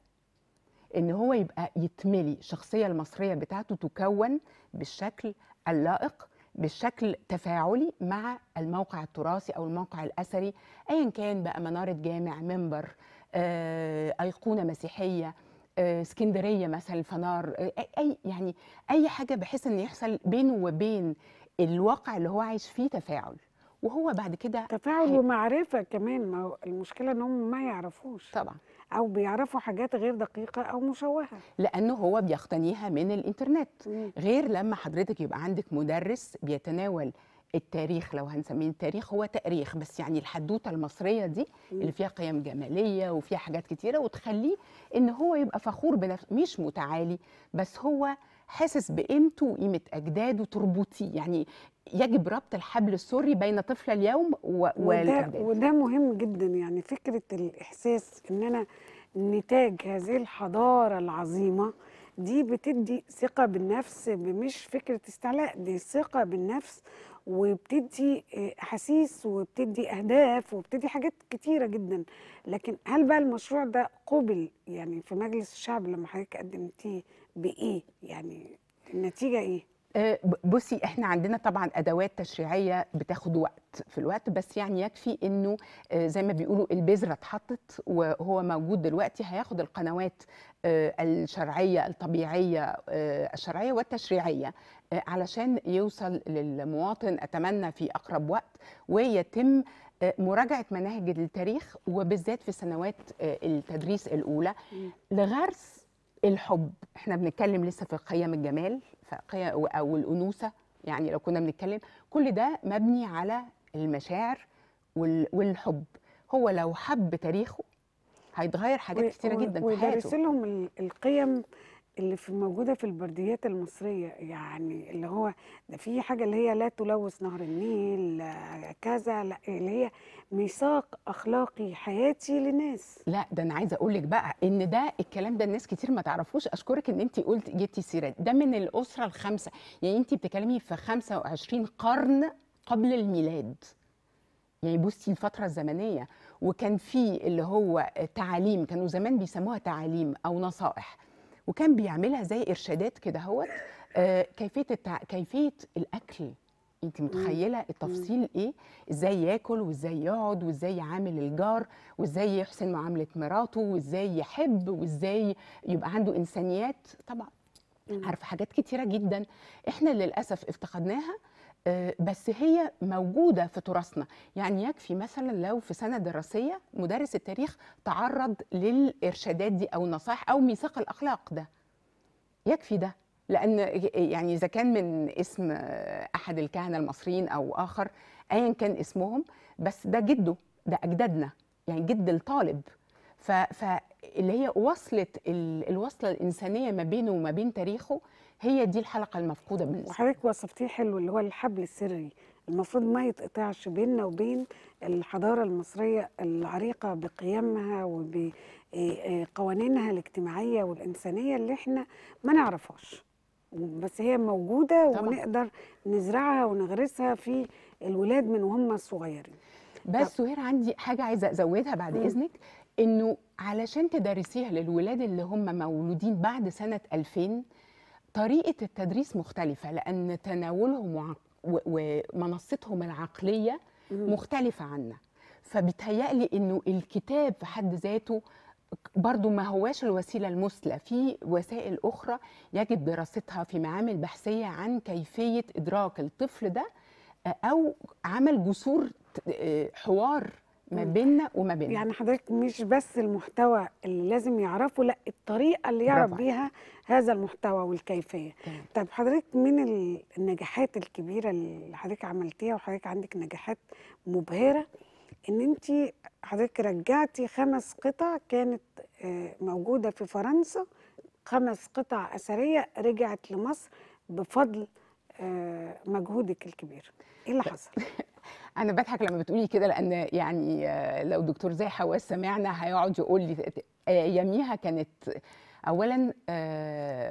ان هو يبقى يتملي الشخصيه المصريه بتاعته تكون بالشكل اللائق بالشكل تفاعلي مع الموقع التراثي او الموقع الاثري ايا كان بقى مناره جامع منبر ايقونه آه، مسيحيه آه، اسكندريه مثلا الفنار آه، اي يعني اي حاجه بحيث ان يحصل بينه وبين الواقع اللي هو عايش فيه تفاعل وهو بعد كده تفاعل حي... ومعرفه كمان ما هو المشكله انهم ما يعرفوش طبعا او بيعرفوا حاجات غير دقيقه او مشوهه لانه هو بيقتنيها من الانترنت مم. غير لما حضرتك يبقى عندك مدرس بيتناول التاريخ لو هنسميه التاريخ هو تاريخ بس يعني الحدوته المصريه دي اللي فيها قيم جماليه وفيها حاجات كتيره وتخليه ان هو يبقى فخور بنفسه مش متعالي بس هو حاسس بقيمته وقيمه اجداده تربطيه يعني يجب ربط الحبل السري بين طفل اليوم و... وده, وده مهم جدا يعني فكره الاحساس ان انا نتاج هذه الحضاره العظيمه دي بتدي ثقه بالنفس مش فكره استعلاء دي ثقه بالنفس وبتدي آه، احاسيس وبتدي اهداف وبتدي حاجات كتيره جدا لكن هل بقى المشروع ده قبل يعني في مجلس الشعب لما حضرتك قدمتيه بايه يعني النتيجه ايه آه، بصي احنا عندنا طبعا ادوات تشريعيه بتاخد وقت في الوقت بس يعني يكفي انه آه، زي ما بيقولوا البذره اتحطت وهو موجود دلوقتي هياخد القنوات الشرعيه الطبيعيه الشرعيه والتشريعيه آه، علشان يوصل للمواطن اتمنى في اقرب وقت ويتم آه، مراجعه مناهج التاريخ وبالذات في سنوات آه، التدريس الاولى لغرس الحب احنا بنتكلم لسه في قيم الجمال او الانوثه يعني لو كنا بنتكلم كل ده مبني على المشاعر والحب هو لو حب تاريخه هيتغير حاجات كتيره جدا في حياته ويدرس لهم القيم اللي في موجوده في البرديات المصريه يعني اللي هو ده في حاجه اللي هي لا تلوث نهر النيل كذا لا اللي هي ميثاق اخلاقي حياتي لناس لا ده انا عايزه اقول لك بقى ان ده الكلام ده الناس كتير ما تعرفوش اشكرك ان انت قلت جبتي سيره ده من الاسره الخامسه يعني انت بتتكلمي في 25 قرن قبل الميلاد يعني بصي الفترة الزمنية وكان في اللي هو تعاليم كانوا زمان بيسموها تعاليم أو نصائح وكان بيعملها زي ارشادات كده هوت آه كيفيه التع... كيفيه الاكل انت متخيله التفصيل ايه ازاي ياكل وازاي يقعد وازاي يعامل الجار وازاي يحسن معامله مراته وازاي يحب وازاي يبقى عنده انسانيات طبعا عارفه حاجات كتيره جدا احنا للاسف افتقدناها آه، بس هي موجوده في تراثنا يعني يكفي مثلا لو في سنه دراسيه مدرس التاريخ تعرض للارشادات دي او النصائح او ميثاق الاخلاق ده يكفي ده لان يعني اذا كان من اسم احد الكهنه المصريين او اخر ايا كان اسمهم بس ده جده ده اجدادنا يعني جد الطالب ف... فاللي هي وصلت ال... الوصله الانسانيه ما بينه وما بين تاريخه هي دي الحلقه المفقوده من وحضرتك وصفتيه حلو اللي هو الحبل السري المفروض ما يتقطعش بيننا وبين الحضاره المصريه العريقه بقيمها وبقوانينها إيه، إيه، الاجتماعيه والانسانيه اللي احنا ما نعرفهاش بس هي موجوده طبعا. ونقدر نزرعها ونغرسها في الولاد من وهم صغيرين بس سهير عندي حاجه عايزه ازودها بعد م. اذنك انه علشان تدرسيها للولاد اللي هم مولودين بعد سنه 2000 طريقه التدريس مختلفه لان تناولهم ومنصتهم العقليه مختلفه عنا فبيتهيألي انه الكتاب في حد ذاته برضو ما هواش الوسيلة المثلى في وسائل أخرى يجب دراستها في معامل بحثية عن كيفية إدراك الطفل ده أو عمل جسور آه، حوار ما بيننا وما بيننا يعني حضرتك مش بس المحتوى اللي لازم يعرفه لا الطريقه اللي يعرف بيها هذا المحتوى والكيفيه طيب, طب حضرتك من النجاحات الكبيره اللي حضرتك عملتيها وحضرتك عندك نجاحات مبهره ان انت حضرتك رجعتي خمس قطع كانت آه، موجوده في فرنسا خمس قطع اثريه رجعت لمصر بفضل آه، مجهودك الكبير ايه اللي حصل انا بضحك لما بتقولي كده لان يعني آه، لو دكتور زي حواس سمعنا هيقعد يقول لي آه، اياميها كانت اولا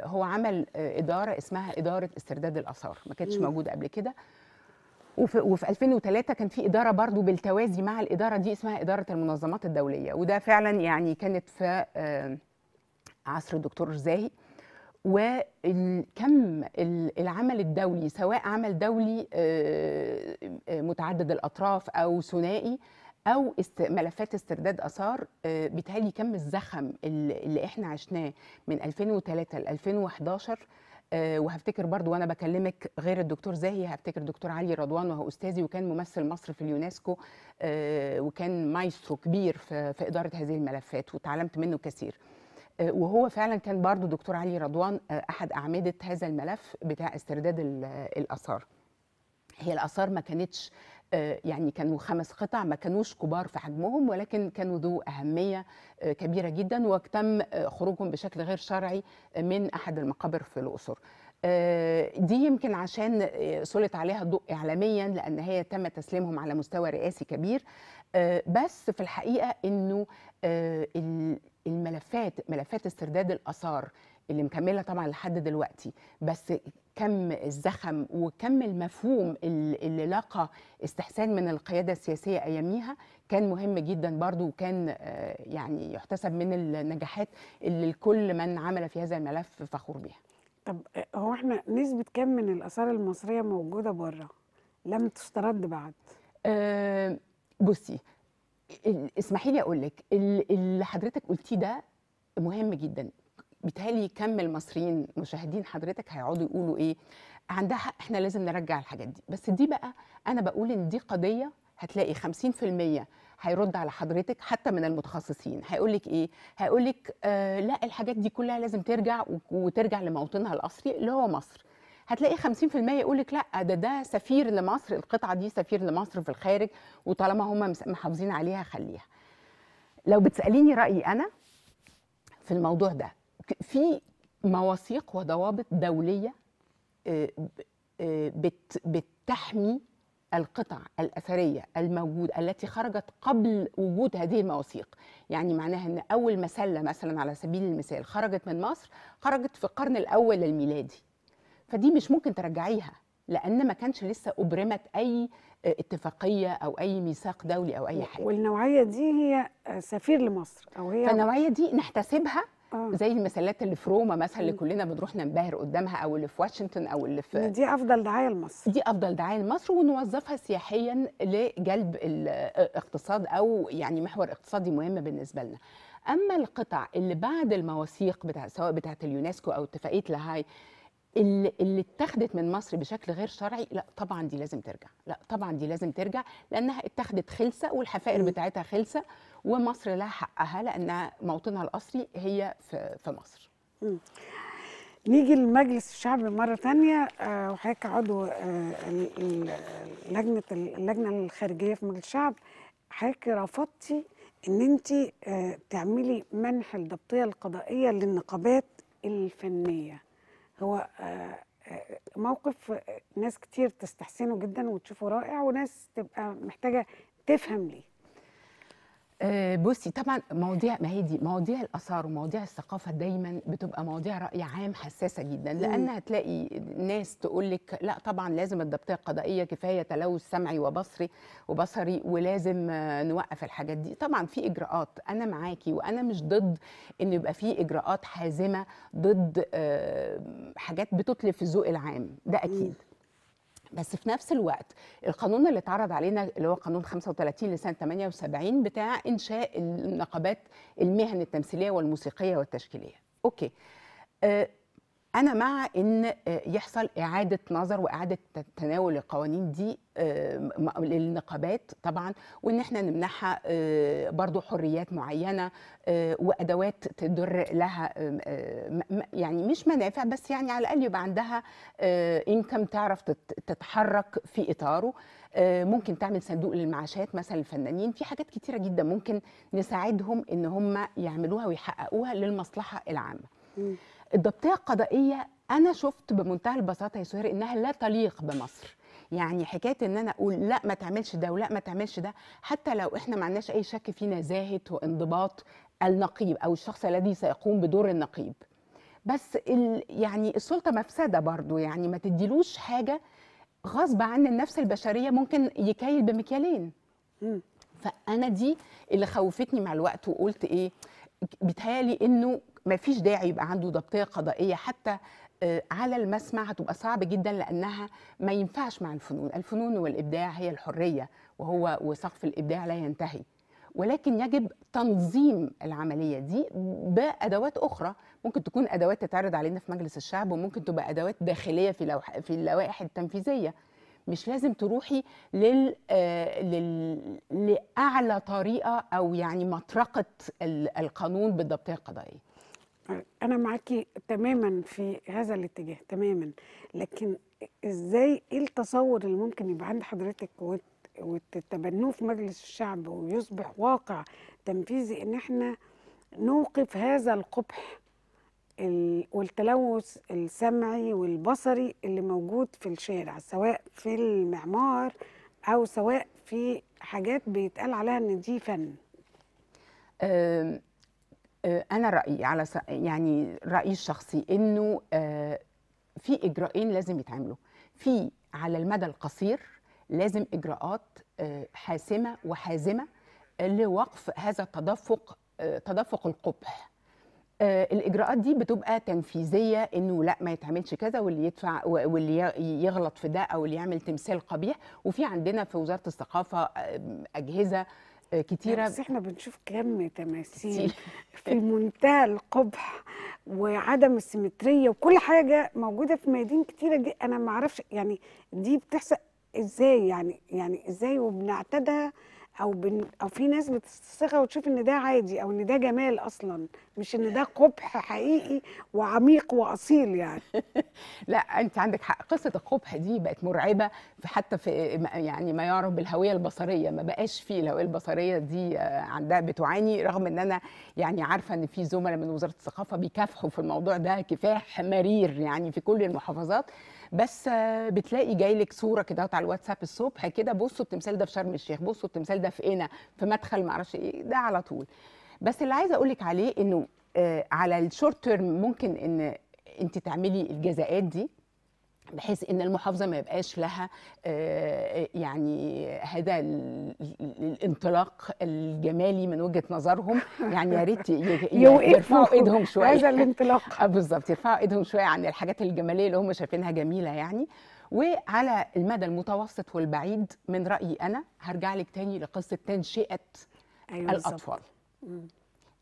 هو عمل اداره اسمها اداره استرداد الاثار ما كانتش موجوده قبل كده وفي, وفي 2003 كان في اداره برضو بالتوازي مع الاداره دي اسمها اداره المنظمات الدوليه وده فعلا يعني كانت في عصر الدكتور زاهي وكم العمل الدولي سواء عمل دولي آه، آه، متعدد الأطراف أو ثنائي أو ملفات استرداد آثار آه، بيتهيألي كم الزخم اللي احنا عشناه من 2003 ل 2011 وهفتكر برضو وانا بكلمك غير الدكتور زاهي هفتكر الدكتور علي رضوان وهو استاذي وكان ممثل مصر في اليونسكو وكان مايسترو كبير في اداره هذه الملفات وتعلمت منه كثير آه، وهو فعلا كان برضو دكتور علي رضوان آه، احد اعمده هذا الملف بتاع استرداد آه، الاثار هي الاثار ما كانتش يعني كانوا خمس قطع ما كانوش كبار في حجمهم ولكن كانوا ذو أهمية كبيرة جدا وتم خروجهم بشكل غير شرعي من أحد المقابر في الأقصر دي يمكن عشان سلط عليها الضوء إعلاميا لأن هي تم تسليمهم على مستوى رئاسي كبير بس في الحقيقة أنه الملفات ملفات استرداد الاثار اللي مكمله طبعا لحد دلوقتي بس كم الزخم وكم المفهوم اللي لاقى استحسان من القياده السياسيه اياميها كان مهم جدا برضو وكان آه، يعني يحتسب من النجاحات اللي الكل من عمل في هذا الملف فخور بها. طب هو احنا نسبه كم من الاثار المصريه موجوده بره لم تسترد بعد؟ أه بصي اسمحي لي اقول لك اللي حضرتك قلتيه ده مهم جدا بيتهيألي كم المصريين مشاهدين حضرتك هيقعدوا يقولوا ايه عندها حق احنا لازم نرجع الحاجات دي بس دي بقى انا بقول ان دي قضيه هتلاقي 50% هيرد على حضرتك حتى من المتخصصين هيقول لك ايه هيقول لك آه لا الحاجات دي كلها لازم ترجع وترجع لموطنها الاصلي اللي هو مصر هتلاقي 50% يقول لك لا ده ده سفير لمصر القطعه دي سفير لمصر في الخارج وطالما هم محافظين عليها خليها لو بتساليني رايي انا في الموضوع ده في مواثيق وضوابط دوليه آه، آه، بتحمي القطع الأثرية الموجودة التي خرجت قبل وجود هذه المواثيق يعني معناها أن أول مسلة مثلا على سبيل المثال خرجت من مصر خرجت في القرن الأول الميلادي فدي مش ممكن ترجعيها لان ما كانش لسه ابرمت اي آه، اتفاقيه او اي ميثاق دولي او اي حاجه والنوعيه دي هي سفير لمصر او هي فالنوعيه دي نحتسبها آه. زي المسلات اللي في روما مثلا اللي كلنا بنروح ننبهر قدامها او اللي في واشنطن او اللي في دي افضل دعايه لمصر دي افضل دعايه لمصر ونوظفها سياحيا لجلب الاقتصاد آه، او يعني محور اقتصادي مهم بالنسبه لنا اما القطع اللي بعد المواثيق بتاع سواء بتاعه اليونسكو او اتفاقيه لاهاي اللي, اللي اتخذت من مصر بشكل غير شرعي لا طبعا دي لازم ترجع لا طبعا دي لازم ترجع لانها اتخذت خلسه والحفائر م. بتاعتها خلسه ومصر لها حقها لانها موطنها الاصلي هي في, في مصر م. نيجي لمجلس الشعب مرة تانية آه، وحضرتك عضو آه، لجنة اللجنة الخارجية في مجلس الشعب حضرتك رفضتي ان انت آه، تعملي منح الضبطية القضائية للنقابات الفنية هو آه، آه، موقف ناس كتير تستحسنه جدا وتشوفه رائع وناس تبقى محتاجه تفهم ليه آه، بصي طبعا مواضيع ما هي دي مواضيع الاثار ومواضيع الثقافه دايما بتبقى مواضيع راي عام حساسه جدا لان هتلاقي ناس تقول لك لا طبعا لازم الضبطيه القضائيه كفايه تلوث سمعي وبصري وبصري ولازم نوقف الحاجات دي طبعا في اجراءات انا معاكي وانا مش ضد ان يبقى في اجراءات حازمه ضد آه، حاجات بتتلف الذوق العام ده اكيد بس في نفس الوقت القانون اللي اتعرض علينا اللي هو قانون 35 لسنه 78 بتاع انشاء النقابات المهن التمثيليه والموسيقيه والتشكيليه اوكي آه انا مع ان آه، يحصل اعاده نظر واعاده تناول القوانين دي آه، للنقابات طبعا وان احنا نمنحها آه، برضو حريات معينه وادوات تدر لها يعني مش منافع بس يعني على الاقل يبقى عندها انكم تعرف تتحرك في اطاره ممكن تعمل صندوق للمعاشات مثلا الفنانين في حاجات كتيره جدا ممكن نساعدهم ان هم يعملوها ويحققوها للمصلحه العامه الضبطيه القضائيه انا شفت بمنتهى البساطه يا سهير انها لا تليق بمصر يعني حكايه ان انا اقول لا ما تعملش ده ولا ما تعملش ده حتى لو احنا ما عندناش اي شك في نزاهه وانضباط النقيب او الشخص الذي سيقوم بدور النقيب بس ال يعني السلطه مفسده برضو يعني ما تديلوش حاجه غصب عن النفس البشريه ممكن يكيل بمكيالين فانا دي اللي خوفتني مع الوقت وقلت ايه بيتهيالي انه ما فيش داعي يبقى عنده ضبطيه قضائيه حتى آه، على المسمع هتبقى صعب جدا لانها ما ينفعش مع الفنون الفنون والابداع هي الحريه وهو وسقف الابداع لا ينتهي ولكن يجب تنظيم العمليه دي بادوات اخرى ممكن تكون ادوات تتعرض علينا في مجلس الشعب وممكن تبقى ادوات داخليه في لوح في اللوائح التنفيذيه مش لازم تروحي لل... آه، لل... لاعلى طريقه او يعني مطرقه القانون بالضبطيه القضائيه انا معاكي تماما في هذا الاتجاه تماما لكن ازاي ايه التصور اللي ممكن يبقى عند حضرتك وتتبنوه في مجلس الشعب ويصبح واقع تنفيذي ان احنا نوقف هذا القبح والتلوث السمعي والبصري اللي موجود في الشارع سواء في المعمار او سواء في حاجات بيتقال عليها ان دي فن آه، انا رايي على يعني رايي الشخصي انه آه، في اجراءين لازم يتعملوا في على المدى القصير لازم اجراءات آه، حاسمه وحازمه لوقف هذا التدفق تدفق القبح الاجراءات دي بتبقى تنفيذيه انه لا ما يتعملش كذا واللي يدفع واللي يغلط في ده او اللي يعمل تمثال قبيح وفي عندنا في وزاره الثقافه اجهزه كتيره بس احنا بنشوف كم تماثيل في منتهى القبح وعدم السيمتريه وكل حاجه موجوده في ميادين كتيره دي انا ما اعرفش يعني دي بتحصل ازاي يعني يعني ازاي وبنعتدها او بن... او في ناس بتستصيغها وتشوف ان ده عادي او ان ده جمال اصلا مش ان ده قبح حقيقي وعميق واصيل يعني لا انت عندك حق قصه القبح دي بقت مرعبه في حتى في يعني ما يعرف بالهويه البصريه ما بقاش في الهويه البصريه دي آه، عندها بتعاني رغم ان انا يعني عارفه ان في زملاء من وزاره الثقافه بيكافحوا في الموضوع ده كفاح مرير يعني في كل المحافظات بس بتلاقي جاي لك صوره كده على الواتساب الصبح كده بصوا التمثال ده في شرم الشيخ بصوا التمثال ده في قنا في مدخل معرفش ايه ده على طول بس اللي عايزه اقول لك عليه انه آه، على الشورت تيرم ممكن ان انت تعملي الجزاءات دي بحيث ان المحافظه ما يبقاش لها آه، آه، يعني هذا الانطلاق الجمالي من وجهه نظرهم يعني يا ريت يرفعوا ايدهم شويه هذا الانطلاق آه، بالظبط يرفعوا ايدهم شويه عن الحاجات الجماليه اللي هم شايفينها جميله يعني وعلى المدى المتوسط والبعيد من رايي انا هرجع لك تاني لقصه تنشئه أيوة الاطفال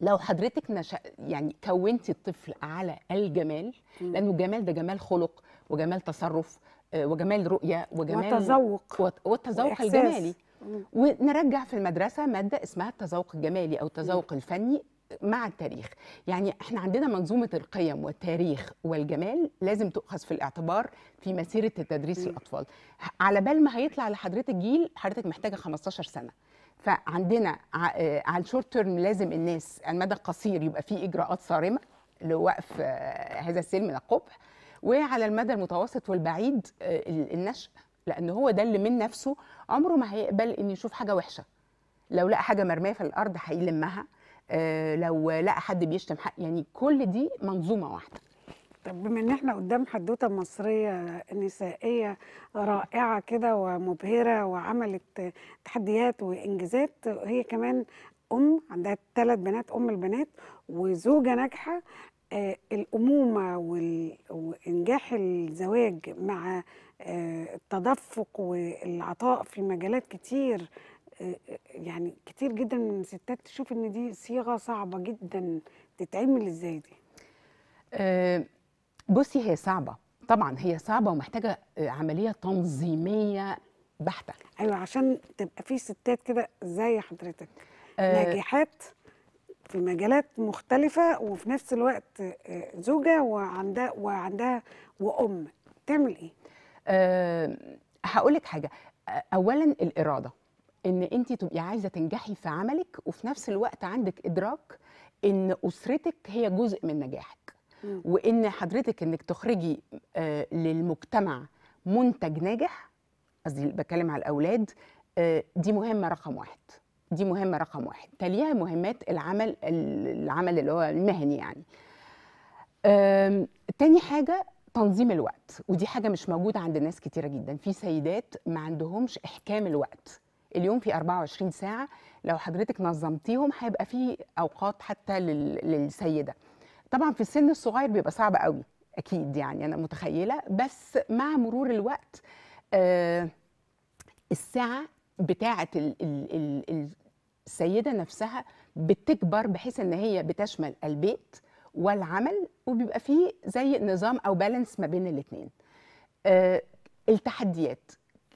لو حضرتك نشأ يعني كونتي الطفل على الجمال لانه الجمال ده جمال خلق وجمال تصرف آه، وجمال رؤيه وجمال وتذوق والتذوق الجمالي ونرجع في المدرسه ماده اسمها التذوق الجمالي او التذوق الفني مع التاريخ يعني احنا عندنا منظومه القيم والتاريخ والجمال لازم تؤخذ في الاعتبار في مسيره التدريس الأطفال على بال ما هيطلع لحضرتك جيل حضرتك محتاجه 15 سنه فعندنا آه، على الشورت تيرم لازم الناس على المدى القصير يبقى في اجراءات صارمه لوقف آه، هذا السلم من القبح وعلى المدى المتوسط والبعيد آه، النشأ لأن هو ده اللي من نفسه عمره ما هيقبل إن يشوف حاجة وحشة لو لقى حاجة مرمية في الأرض هيلمها آه، لو لقى حد بيشتم حق يعني كل دي منظومة واحدة طب بما ان احنا قدام حدوته مصريه نسائيه رائعه كده ومبهره وعملت تحديات وانجازات هي كمان ام عندها ثلاث بنات ام البنات وزوجه ناجحه آه، الأمومة وإنجاح الزواج مع آه، التدفق والعطاء في مجالات كتير آه، يعني كتير جدا من الستات تشوف ان دي صيغه صعبه جدا تتعمل ازاي دي بصي هي صعبه طبعا هي صعبه ومحتاجه عمليه تنظيميه بحته ايوه عشان تبقى في ستات كده زي حضرتك ناجحات في مجالات مختلفة وفي نفس الوقت آه، زوجة وعندها وعندها وأم تعمل إيه؟ أه هقول لك حاجة أولا الإرادة إن أنت تبقي عايزة تنجحي في عملك وفي نفس الوقت عندك إدراك إن أسرتك هي جزء من نجاحك وإن حضرتك إنك تخرجي آه، للمجتمع منتج ناجح قصدي بتكلم على الأولاد آه، دي مهمة رقم واحد دي مهمه رقم واحد تليها مهمات العمل العمل اللي هو المهني يعني تاني حاجه تنظيم الوقت ودي حاجه مش موجوده عند ناس كتيره جدا في سيدات ما عندهمش احكام الوقت اليوم في 24 ساعه لو حضرتك نظمتيهم هيبقى في اوقات حتى للسيده طبعا في السن الصغير بيبقى صعب قوي اكيد يعني انا متخيله بس مع مرور الوقت آه الساعه بتاعه السيده نفسها بتكبر بحيث ان هي بتشمل البيت والعمل وبيبقى فيه زي نظام او بالانس ما بين الاثنين آه التحديات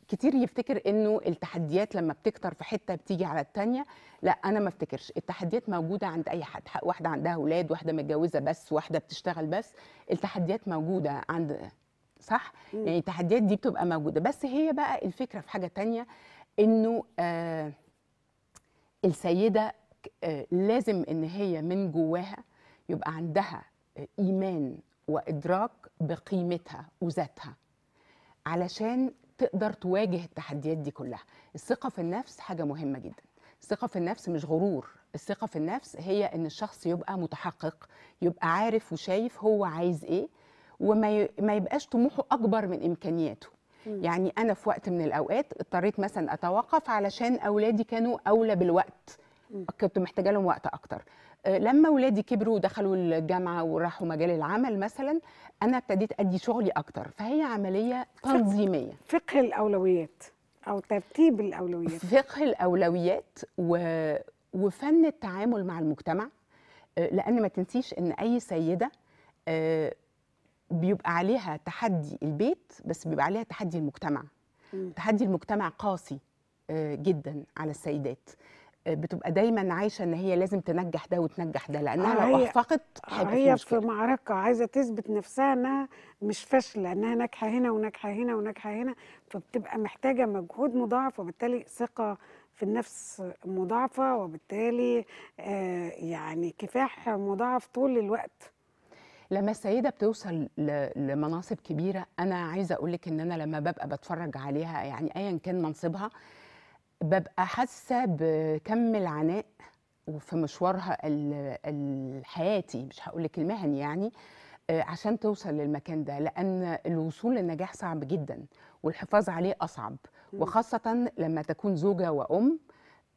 كتير يفتكر انه التحديات لما بتكتر في حته بتيجي على الثانيه لا انا ما افتكرش التحديات موجوده عند اي حد واحده عندها اولاد واحده متجوزه بس واحده بتشتغل بس التحديات موجوده عند صح مم. يعني التحديات دي بتبقى موجوده بس هي بقى الفكره في حاجه ثانيه انه آه السيده آه، لازم ان هي من جواها يبقى عندها آه، ايمان وادراك بقيمتها وذاتها علشان تقدر تواجه التحديات دي كلها الثقه في النفس حاجه مهمه جدا الثقه في النفس مش غرور الثقه في النفس هي ان الشخص يبقى متحقق يبقى عارف وشايف هو عايز ايه وما يبقاش طموحه اكبر من امكانياته يعني انا في وقت من الاوقات اضطريت مثلا اتوقف علشان اولادي كانوا اولى بالوقت كنت محتاجه لهم وقت اكتر أه، لما اولادي كبروا ودخلوا الجامعه وراحوا مجال العمل مثلا انا ابتديت ادي شغلي اكتر فهي عمليه تنظيميه فقه الاولويات او ترتيب الاولويات فقه الاولويات و... وفن التعامل مع المجتمع أه، لان ما تنسيش ان اي سيده أه، بيبقى عليها تحدي البيت بس بيبقى عليها تحدي المجتمع م. تحدي المجتمع قاسي آه، جدا على السيدات آه، بتبقى دايما عايشه ان هي لازم تنجح ده وتنجح ده لانها لو اخفقت هي في معركه عايزه تثبت نفسها انها مش فاشله انها ناجحه هنا وناجحه هنا وناجحه هنا فبتبقى محتاجه مجهود مضاعف وبالتالي ثقه في النفس مضاعفه وبالتالي آه، يعني كفاح مضاعف طول الوقت لما السيده بتوصل لمناصب كبيره انا عايزه اقول لك ان انا لما ببقى بتفرج عليها يعني ايا كان منصبها ببقى حاسه بكم العناء وفي مشوارها الحياتي مش هقول لك المهني يعني آه، عشان توصل للمكان ده لان الوصول للنجاح صعب جدا والحفاظ عليه اصعب وخاصه لما تكون زوجه وام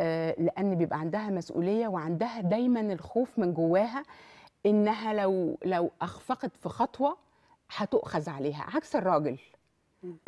آه، لان بيبقى عندها مسؤوليه وعندها دايما الخوف من جواها انها لو لو اخفقت في خطوه هتؤخذ عليها عكس الراجل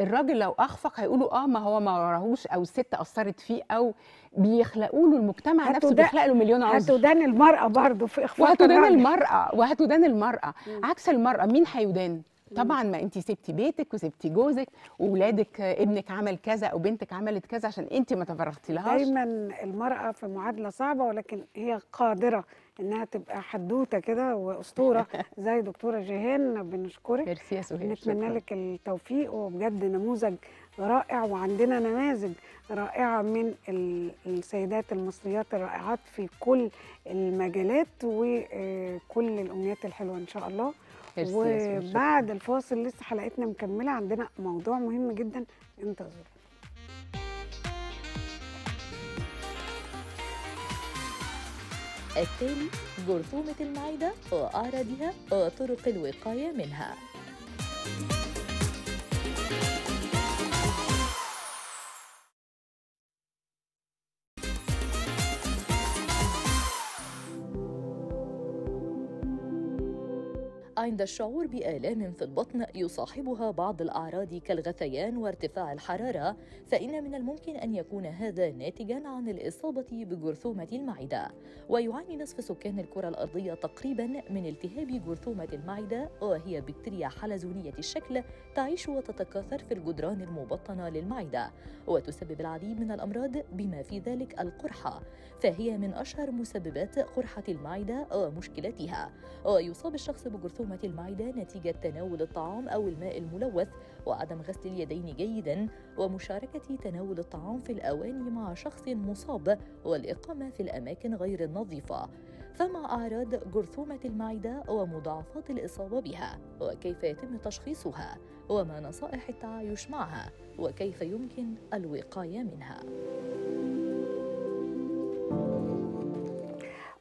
الراجل لو اخفق هيقولوا اه ما هو ما وراهوش او الست اثرت فيه او بيخلقوا له المجتمع نفسه بيخلق له مليون عذر هتدان المراه برضه في اخفاق وهتدان المراه وهتدان المراه مم. عكس المراه مين هيدان؟ طبعا ما انت سبتي بيتك وسبتي جوزك واولادك ابنك عمل كذا او بنتك عملت كذا عشان انت ما تفرغتي لهاش دايما المراه في معادله صعبه ولكن هي قادره انها تبقى حدوته كده واسطوره زي دكتوره جيهان بنشكرك ميرسي يا سهير نتمنى لك التوفيق وبجد نموذج رائع وعندنا نماذج رائعه من السيدات المصريات الرائعات في كل المجالات وكل الامنيات الحلوه ان شاء الله وبعد الفاصل لسه حلقتنا مكمله عندنا موضوع مهم جدا انتظروا التالي جرثومة المعدة وأعراضها وطرق الوقاية منها عند الشعور بآلام في البطن يصاحبها بعض الأعراض كالغثيان وارتفاع الحرارة فإن من الممكن أن يكون هذا ناتجا عن الإصابة بجرثومة المعدة ويعاني نصف سكان الكرة الأرضية تقريبا من التهاب جرثومة المعدة وهي بكتيريا حلزونية الشكل تعيش وتتكاثر في الجدران المبطنة للمعدة وتسبب العديد من الأمراض بما في ذلك القرحة فهي من أشهر مسببات قرحة المعدة ومشكلتها ويصاب الشخص بجرثومة سلامة المعدة نتيجة تناول الطعام أو الماء الملوث وعدم غسل اليدين جيدا ومشاركة تناول الطعام في الأواني مع شخص مصاب والإقامة في الأماكن غير النظيفة فما أعراض جرثومة المعدة ومضاعفات الإصابة بها وكيف يتم تشخيصها وما نصائح التعايش معها وكيف يمكن الوقاية منها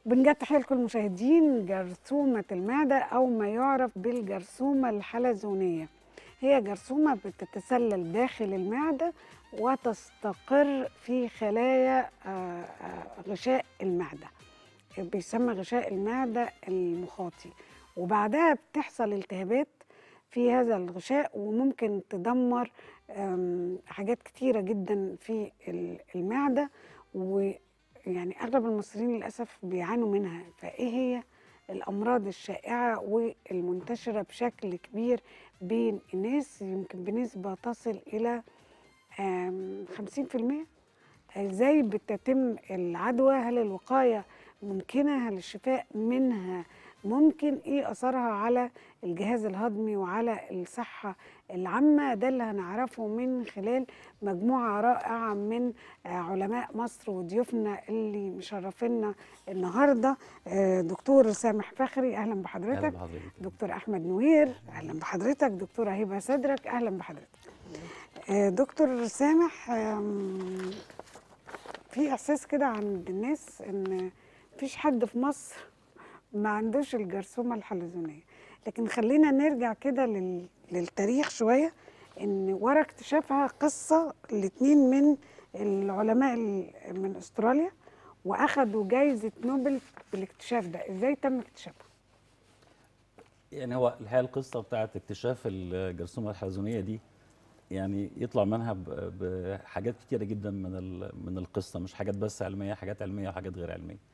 وبنجد تحيه لكل المشاهدين جرثومه المعده او ما يعرف بالجرثومه الحلزونيه هي جرثومه بتتسلل داخل المعده وتستقر في خلايا آه، آه، غشاء المعده بيسمى غشاء المعده المخاطي وبعدها بتحصل التهابات في هذا الغشاء وممكن تدمر حاجات كتيره جدا في المعده يعني اغلب المصريين للاسف بيعانوا منها فايه هي الامراض الشائعه والمنتشره بشكل كبير بين الناس يمكن بنسبه تصل الى 50% ازاي بتتم العدوى هل الوقايه ممكنه هل الشفاء منها ممكن ايه اثرها على الجهاز الهضمي وعلى الصحه العامه ده اللي هنعرفه من خلال مجموعه رائعه من علماء مصر وضيوفنا اللي مشرفينا النهارده آه، دكتور سامح فخري اهلا بحضرتك, أهلا بحضرتك. دكتور احمد نوير اهلا بحضرتك دكتوره هبه صدرك اهلا بحضرتك آه، دكتور سامح في احساس كده عند الناس ان مفيش حد في مصر ما عندوش الجرثومه الحلزونيه لكن خلينا نرجع كده لل... للتاريخ شويه ان ورا اكتشافها قصه لاتنين من العلماء من استراليا وأخذوا جائزه نوبل بالاكتشاف ده ازاي تم اكتشافها يعني هو الحقيقه القصه بتاعت اكتشاف الجرثومه الحلزونيه دي يعني يطلع منها بحاجات كتيره جدا من من القصه مش حاجات بس علميه حاجات علميه وحاجات غير علميه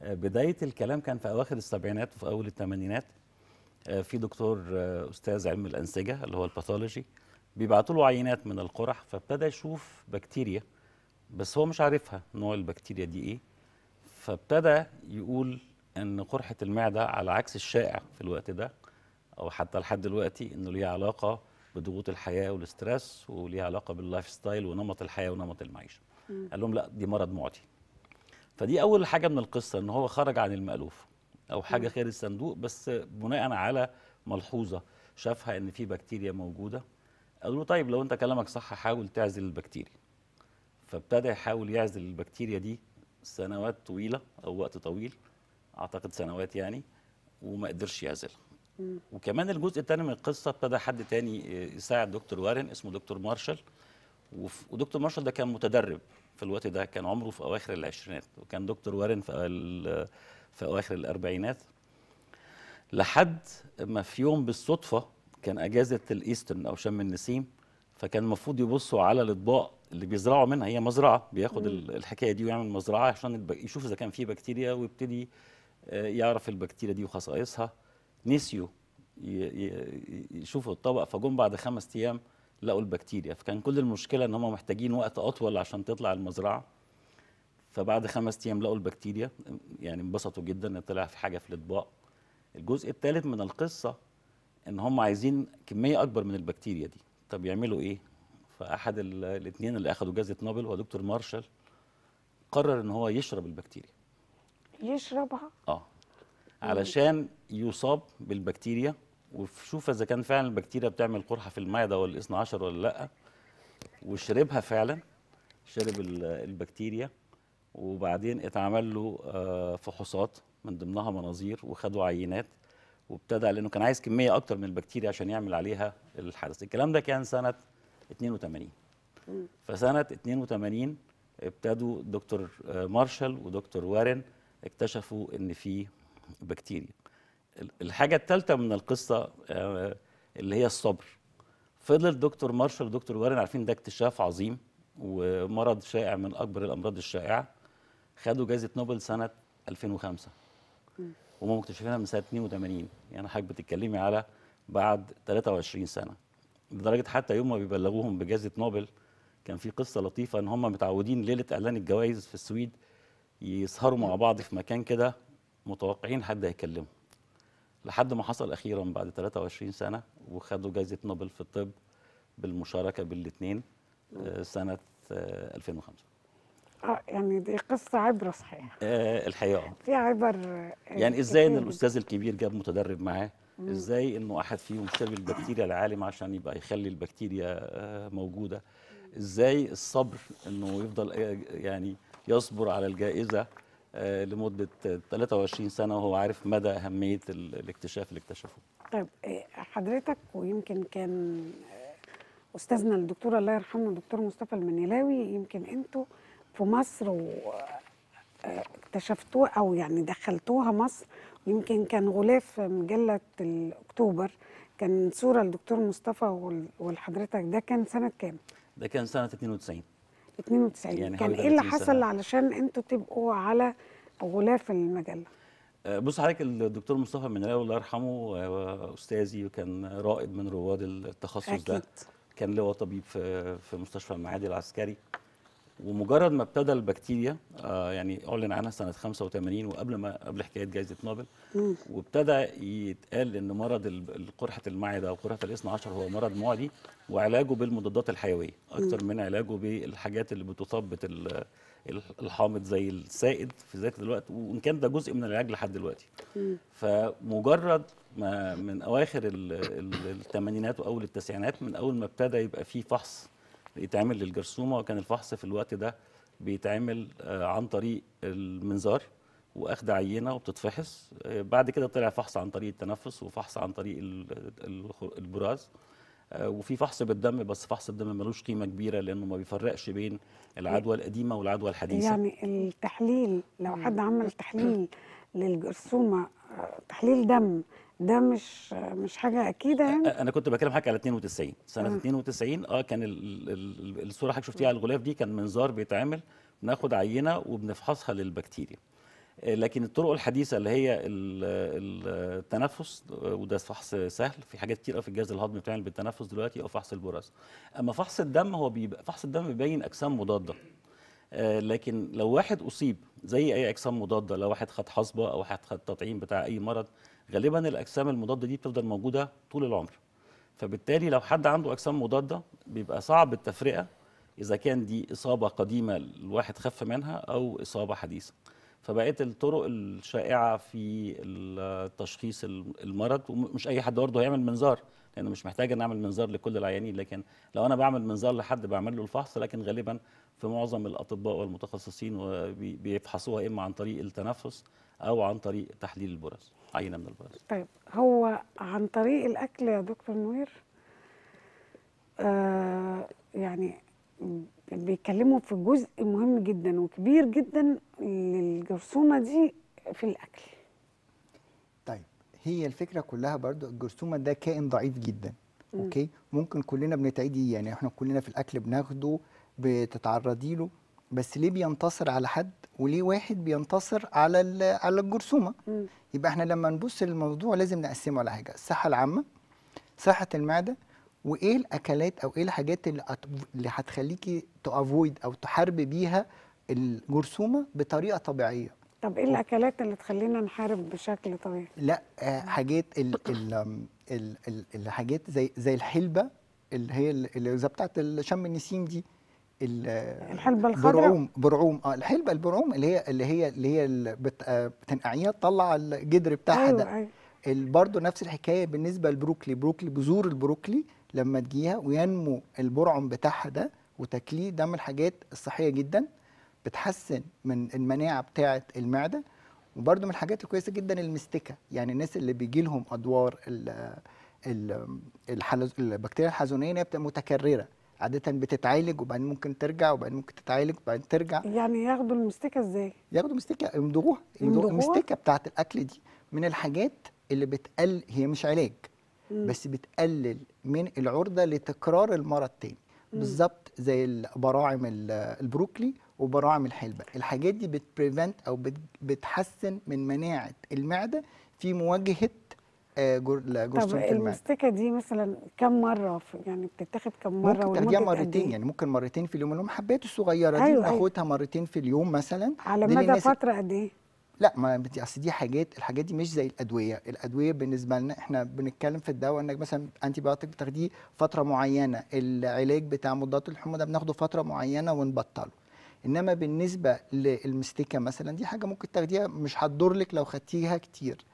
بدايه الكلام كان في اواخر السبعينات وفي اول الثمانينات آه، في دكتور آه، استاذ علم الانسجه اللي هو الباثولوجي بيبعتوا له عينات من القرح فابتدى يشوف بكتيريا بس هو مش عارفها نوع البكتيريا دي ايه فابتدى يقول ان قرحه المعده على عكس الشائع في الوقت ده او حتى لحد دلوقتي انه ليها علاقه بضغوط الحياه والاسترس وليها علاقه باللايف ستايل ونمط الحياه ونمط المعيشه قال لهم لا دي مرض معدي فدي اول حاجه من القصه ان هو خرج عن المالوف او حاجه خارج الصندوق بس بناء على ملحوظه شافها ان في بكتيريا موجوده قالوا له طيب لو انت كلامك صح حاول تعزل البكتيريا فابتدى يحاول يعزل البكتيريا دي سنوات طويله او وقت طويل اعتقد سنوات يعني وما قدرش يعزلها وكمان الجزء الثاني من القصه ابتدى حد تاني يساعد دكتور وارن اسمه دكتور مارشال ودكتور مارشال ده كان متدرب في الوقت ده كان عمره في اواخر العشرينات وكان دكتور وارن في في اواخر الاربعينات لحد ما في يوم بالصدفه كان اجازه الايسترن او شم النسيم فكان المفروض يبصوا على الاطباق اللي بيزرعوا منها هي مزرعه بياخد مم. الحكايه دي ويعمل مزرعه عشان يشوف اذا كان في بكتيريا ويبتدي آه، يعرف البكتيريا دي وخصائصها نسيوا يشوفوا الطبق فجم بعد خمس ايام لقوا البكتيريا فكان كل المشكله ان هم محتاجين وقت اطول عشان تطلع المزرعه فبعد خمس ايام لقوا البكتيريا يعني انبسطوا جدا ان طلع في حاجه في الاطباق الجزء الثالث من القصه ان هم عايزين كميه اكبر من البكتيريا دي طب يعملوا ايه فاحد الاثنين اللي اخذوا جائزه نوبل هو دكتور مارشال قرر ان هو يشرب البكتيريا يشربها اه علشان يصاب بالبكتيريا وشوف اذا كان فعلا البكتيريا بتعمل قرحه في المعده ولا الاثنى عشر ولا لا وشربها فعلا شرب البكتيريا وبعدين اتعمل له آه، فحوصات من ضمنها مناظير وخدوا عينات وابتدى لانه كان عايز كميه اكتر من البكتيريا عشان يعمل عليها الحدث الكلام ده كان سنه 82 فسنه 82 ابتدوا دكتور آه، مارشال ودكتور وارن اكتشفوا ان في بكتيريا الحاجه الثالثه من القصه آه، اللي هي الصبر فضل دكتور مارشال ودكتور وارن عارفين ده اكتشاف عظيم ومرض شائع من اكبر الامراض الشائعه خدوا جائزه نوبل سنه 2005 وهم مكتشفينها من سنه 82 يعني حضرتك بتتكلمي على بعد 23 سنه لدرجه حتى يوم ما بيبلغوهم بجائزه نوبل كان في قصه لطيفه ان هم متعودين ليله اعلان الجوائز في السويد يسهروا مع بعض في مكان كده متوقعين حد هيكلمهم لحد ما حصل اخيرا بعد 23 سنه وخدوا جائزه نوبل في الطب بالمشاركه بالاثنين آه، سنه 2005 آه،, اه يعني دي قصه عبره صحيح آه الحقيقه في عبر آه، يعني ازاي ان الاستاذ الكبير جاب متدرب معاه ازاي انه احد فيهم شاف البكتيريا العالم عشان يبقى يخلي البكتيريا موجوده ازاي الصبر انه يفضل يعني يصبر على الجائزه آه، لمدة 23 سنة وهو عارف مدى أهمية الاكتشاف اللي اكتشفه طيب آه، حضرتك ويمكن كان آه، أستاذنا الدكتور الله يرحمه الدكتور مصطفى المنيلاوي يمكن أنتوا في مصر اكتشفتوه أو يعني دخلتوها مصر يمكن كان غلاف مجلة الأكتوبر كان صورة للدكتور مصطفى والحضرتك ده كان سنة كام؟ ده كان سنة 92 92 يعني كان ايه اللي حصل سنة. علشان انتوا تبقوا على غلاف المجله آه، بص حضرتك الدكتور مصطفى منال الله يرحمه آه، استاذي وكان رائد من رواد التخصص أكيد. ده كان لواء طبيب في مستشفى المعادي العسكري ومجرد ما ابتدى البكتيريا آه يعني اعلن عنها سنه 85 وقبل ما قبل حكايه جائزه نوبل وابتدى يتقال ان مرض قرحه المعده او قرحه الاثنى عشر هو مرض معدي وعلاجه بالمضادات الحيويه اكثر من علاجه بالحاجات اللي بتثبط الحامض زي السائد في ذاك الوقت وان كان ده جزء من العلاج لحد دلوقتي فمجرد ما من اواخر الثمانينات واول التسعينات من اول ما ابتدى يبقى فيه فحص يتعمل للجرثومه وكان الفحص في الوقت ده بيتعمل آه، عن طريق المنظار واخد عينه وبتتفحص آه، بعد كده طلع فحص عن طريق التنفس وفحص عن طريق البراز آه، وفي فحص بالدم بس فحص الدم ملوش قيمه كبيره لانه ما بيفرقش بين العدوى القديمه والعدوى الحديثه يعني التحليل لو حد عمل تحليل للجرثومه تحليل دم ده مش مش حاجه اكيده يعني انا كنت بكلم حضرتك على 92 سنه 92 اه كان الصوره حضرتك شفتيها على الغلاف دي كان منظار بيتعمل بناخد عينه وبنفحصها للبكتيريا آه، لكن الطرق الحديثه اللي هي التنفس آه، وده فحص سهل في حاجات كتير في الجهاز الهضمي بتعمل بالتنفس دلوقتي او فحص البراز اما فحص الدم هو بيبقى فحص الدم بيبين اجسام مضاده آه، لكن لو واحد اصيب زي اي اجسام مضاده لو واحد خد حصبه او واحد خد تطعيم بتاع اي مرض غالبا الاجسام المضاده دي بتفضل موجوده طول العمر فبالتالي لو حد عنده اجسام مضاده بيبقى صعب التفرقه اذا كان دي اصابه قديمه الواحد خف منها او اصابه حديثه فبقيت الطرق الشائعه في تشخيص المرض ومش اي حد برضه هيعمل منظار لان مش محتاج ان اعمل منظار لكل العيانين لكن لو انا بعمل منظار لحد بعمل له الفحص لكن غالبا في معظم الاطباء والمتخصصين بيفحصوها اما عن طريق التنفس او عن طريق تحليل البرز عينه من البرز طيب هو عن طريق الاكل يا دكتور نوير آه يعني بيتكلموا في جزء مهم جدا وكبير جدا للجرثومه دي في الاكل طيب هي الفكره كلها برضو الجرثومه ده كائن ضعيف جدا اوكي ممكن كلنا بنتعدي يعني احنا كلنا في الاكل بناخده بتتعرضي له بس ليه بينتصر على حد وليه واحد بينتصر على على الجرثومه يبقى احنا لما نبص للموضوع لازم نقسمه على حاجه الصحه العامه صحه المعده وايه الاكلات او ايه الحاجات اللي هتخليكي تافويد او تحاربي بيها الجرثومه بطريقه طبيعيه طب ايه الاكلات اللي تخلينا نحارب بشكل طبيعي لا آه، حاجات ال ال ال الحاجات زي زي الحلبه اللي هي اللي بتاعت شم النسيم دي الحلبه الخضراء برعوم برعوم اه الحلبه البرعوم اللي هي اللي هي اللي هي آه، بتنقعيها تطلع الجدر بتاعها أيوة ده أيوة. برضه نفس الحكايه بالنسبه للبروكلي بروكلي بذور البروكلي لما تجيها وينمو البرعم بتاعها ده وتاكليه ده من الحاجات الصحيه جدا بتحسن من المناعه بتاعه المعده وبرده من الحاجات الكويسه جدا المستكه يعني الناس اللي بيجي لهم ادوار البكتيريا الحزونيه الحلز... الحلز... بتبقى متكرره عاده بتتعالج وبعدين ممكن ترجع وبعدين ممكن تتعالج وبعدين ترجع يعني ياخدوا المستكه ازاي ياخدوا مستكه يمضغوها يمضغوها المستكه بتاعه الاكل دي من الحاجات اللي بتقل هي مش علاج مم. بس بتقلل من العرضه لتكرار المرض تاني بالظبط زي البراعم البروكلي وبراعم الحلبه الحاجات دي بتبريفنت او بتحسن من مناعه المعده في مواجهه آه، لجرثومه طب المستكه دي مثلا كم مره يعني بتتاخد كم مره ممكن تاخديها إيه؟ مرتين يعني ممكن مرتين في اليوم اللي حبات الصغيره دي أيوة, أيوة. اخدها مرتين في اليوم مثلا على مدى فتره قد ايه لا ما اصل دي حاجات الحاجات دي مش زي الادويه، الادويه بالنسبه لنا احنا بنتكلم في الدواء انك مثلا انتي بايوتيك بتاخديه فتره معينه، العلاج بتاع مضادات الحمى ده بناخده فتره معينه ونبطله. انما بالنسبه للمستكه مثلا دي حاجه ممكن تاخديها مش هتضر لك لو خدتيها كتير.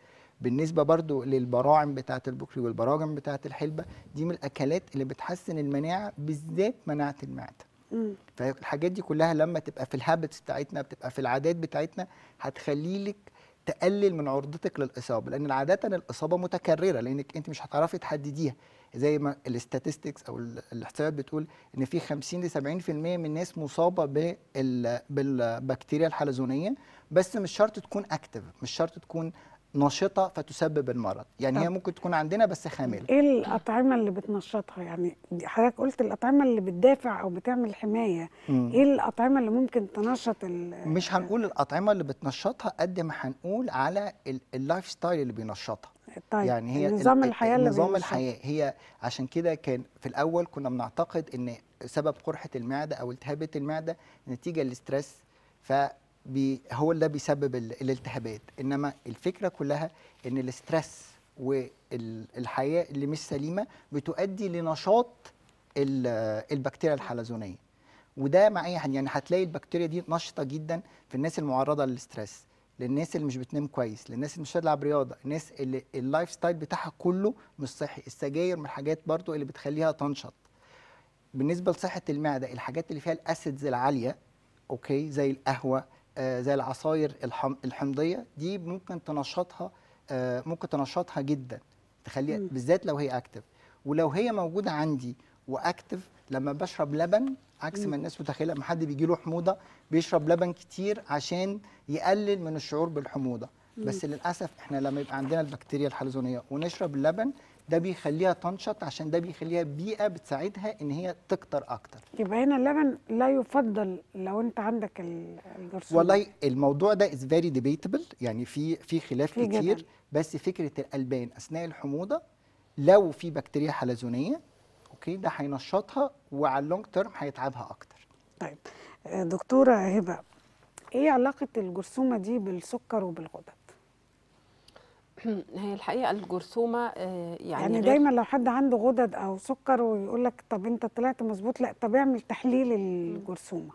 بالنسبه برضو للبراعم بتاعه البكري والبراجم بتاعه الحلبه دي من الاكلات اللي بتحسن المناعه بالذات مناعه المعده فالحاجات دي كلها لما تبقى في الهابتس بتاعتنا بتبقى في العادات بتاعتنا هتخلي لك تقلل من عرضتك للاصابه لان عاده الاصابه متكرره لانك انت مش هتعرفي تحدديها زي ما الاستاتستكس او الاحصائيات بتقول ان في 50 ل 70% من الناس مصابه بالبكتيريا الحلزونيه بس مش شرط تكون اكتف مش شرط تكون نشطه فتسبب المرض يعني هي ممكن تكون عندنا بس خامله ايه الاطعمه اللي بتنشطها يعني حضرتك قلت الاطعمه اللي بتدافع او بتعمل حمايه مم. ايه الاطعمه اللي ممكن تنشط مش هنقول الاطعمه اللي بتنشطها قد ما هنقول على اللايف ستايل اللي بينشطها طيب يعني هي نظام الحياه اللي نظام الحياه هي عشان كده كان في الاول كنا بنعتقد ان سبب قرحه المعده او التهابات المعده نتيجه للستريس ف بي هو اللي بيسبب الالتهابات انما الفكره كلها ان الاسترس والحياه اللي مش سليمه بتؤدي لنشاط البكتيريا الحلزونيه وده مع اي حد يعني هتلاقي البكتيريا دي نشطه جدا في الناس المعرضه للاسترس للناس اللي مش بتنام كويس للناس اللي مش بتلعب رياضه الناس اللي اللايف ستايل بتاعها كله مش صحي السجاير من الحاجات برضو اللي بتخليها تنشط بالنسبه لصحه المعده الحاجات اللي فيها الاسيدز العاليه اوكي زي القهوه آه، زي العصاير الحمضيه دي ممكن تنشطها آه، ممكن تنشطها جدا تخليها بالذات لو هي اكتف ولو هي موجوده عندي واكتف لما بشرب لبن عكس ما الناس متخيله لما حد بيجي له حموضه بيشرب لبن كتير عشان يقلل من الشعور بالحموضه بس للاسف احنا لما يبقى عندنا البكتيريا الحلزونيه ونشرب اللبن ده بيخليها تنشط عشان ده بيخليها بيئه بتساعدها ان هي تكتر اكتر يبقى هنا اللبن لا يفضل لو انت عندك الجرثومه والله الموضوع ده از فيري ديبيتبل يعني في في خلاف في كتير جداً. بس فكره الالبان اثناء الحموضه لو في بكتيريا حلزونيه اوكي ده هينشطها وعلى اللونج تيرم هيتعبها اكتر طيب دكتوره هبه ايه علاقه الجرثومه دي بالسكر وبالغدد هي الحقيقه الجرثومه آه، يعني يعني دايما لو حد عنده غدد او سكر ويقول لك طب انت طلعت مظبوط لا طب اعمل تحليل الجرثومه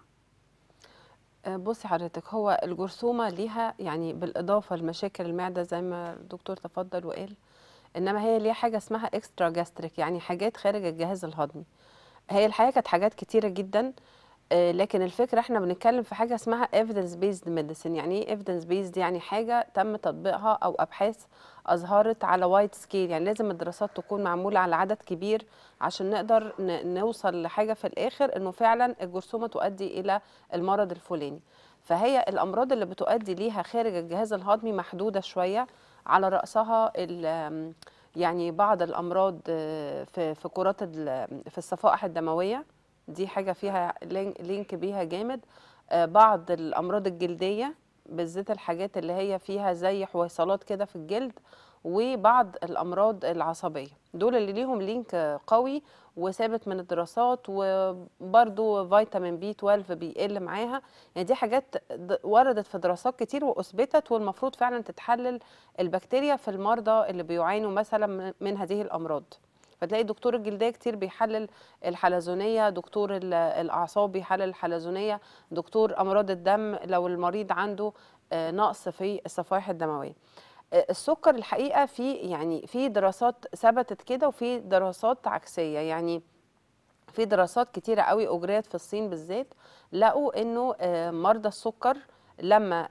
آه، بصي حضرتك هو الجرثومه ليها يعني بالاضافه لمشاكل المعده زي ما الدكتور تفضل وقال انما هي ليها حاجه اسمها اكسترا جاستريك يعني حاجات خارج الجهاز الهضمي هي الحقيقه كانت حاجات كتيره جدا آه، لكن الفكره احنا بنتكلم في حاجه اسمها evidence based medicine يعني ايه evidence based يعني حاجه تم تطبيقها او ابحاث اظهرت على وايد سكيل يعني لازم الدراسات تكون معموله على عدد كبير عشان نقدر نوصل لحاجه في الاخر انه فعلا الجرثومه تؤدي الى المرض الفلاني فهي الامراض اللي بتؤدي ليها خارج الجهاز الهضمي محدوده شويه على راسها يعني بعض الامراض آه، في في كرات في الصفائح الدمويه دي حاجه فيها لينك بيها جامد آه، بعض الامراض الجلديه بالذات الحاجات اللي هي فيها زي حويصلات كده في الجلد وبعض الامراض العصبيه دول اللي ليهم لينك قوي وثابت من الدراسات وبرده فيتامين بي 12 بيقل معاها يعني دي حاجات وردت في دراسات كتير واثبتت والمفروض فعلا تتحلل البكتيريا في المرضى اللي بيعانوا مثلا من هذه الامراض فتلاقي دكتور الجلديه كتير بيحلل الحلزونيه دكتور الاعصاب بيحلل الحلزونيه دكتور امراض الدم لو المريض عنده آه، نقص في الصفائح الدمويه آه، السكر الحقيقه في يعني في دراسات ثبتت كده وفي دراسات عكسيه يعني في دراسات كتيره قوي اجريت في الصين بالذات لقوا انه آه، مرضى السكر لما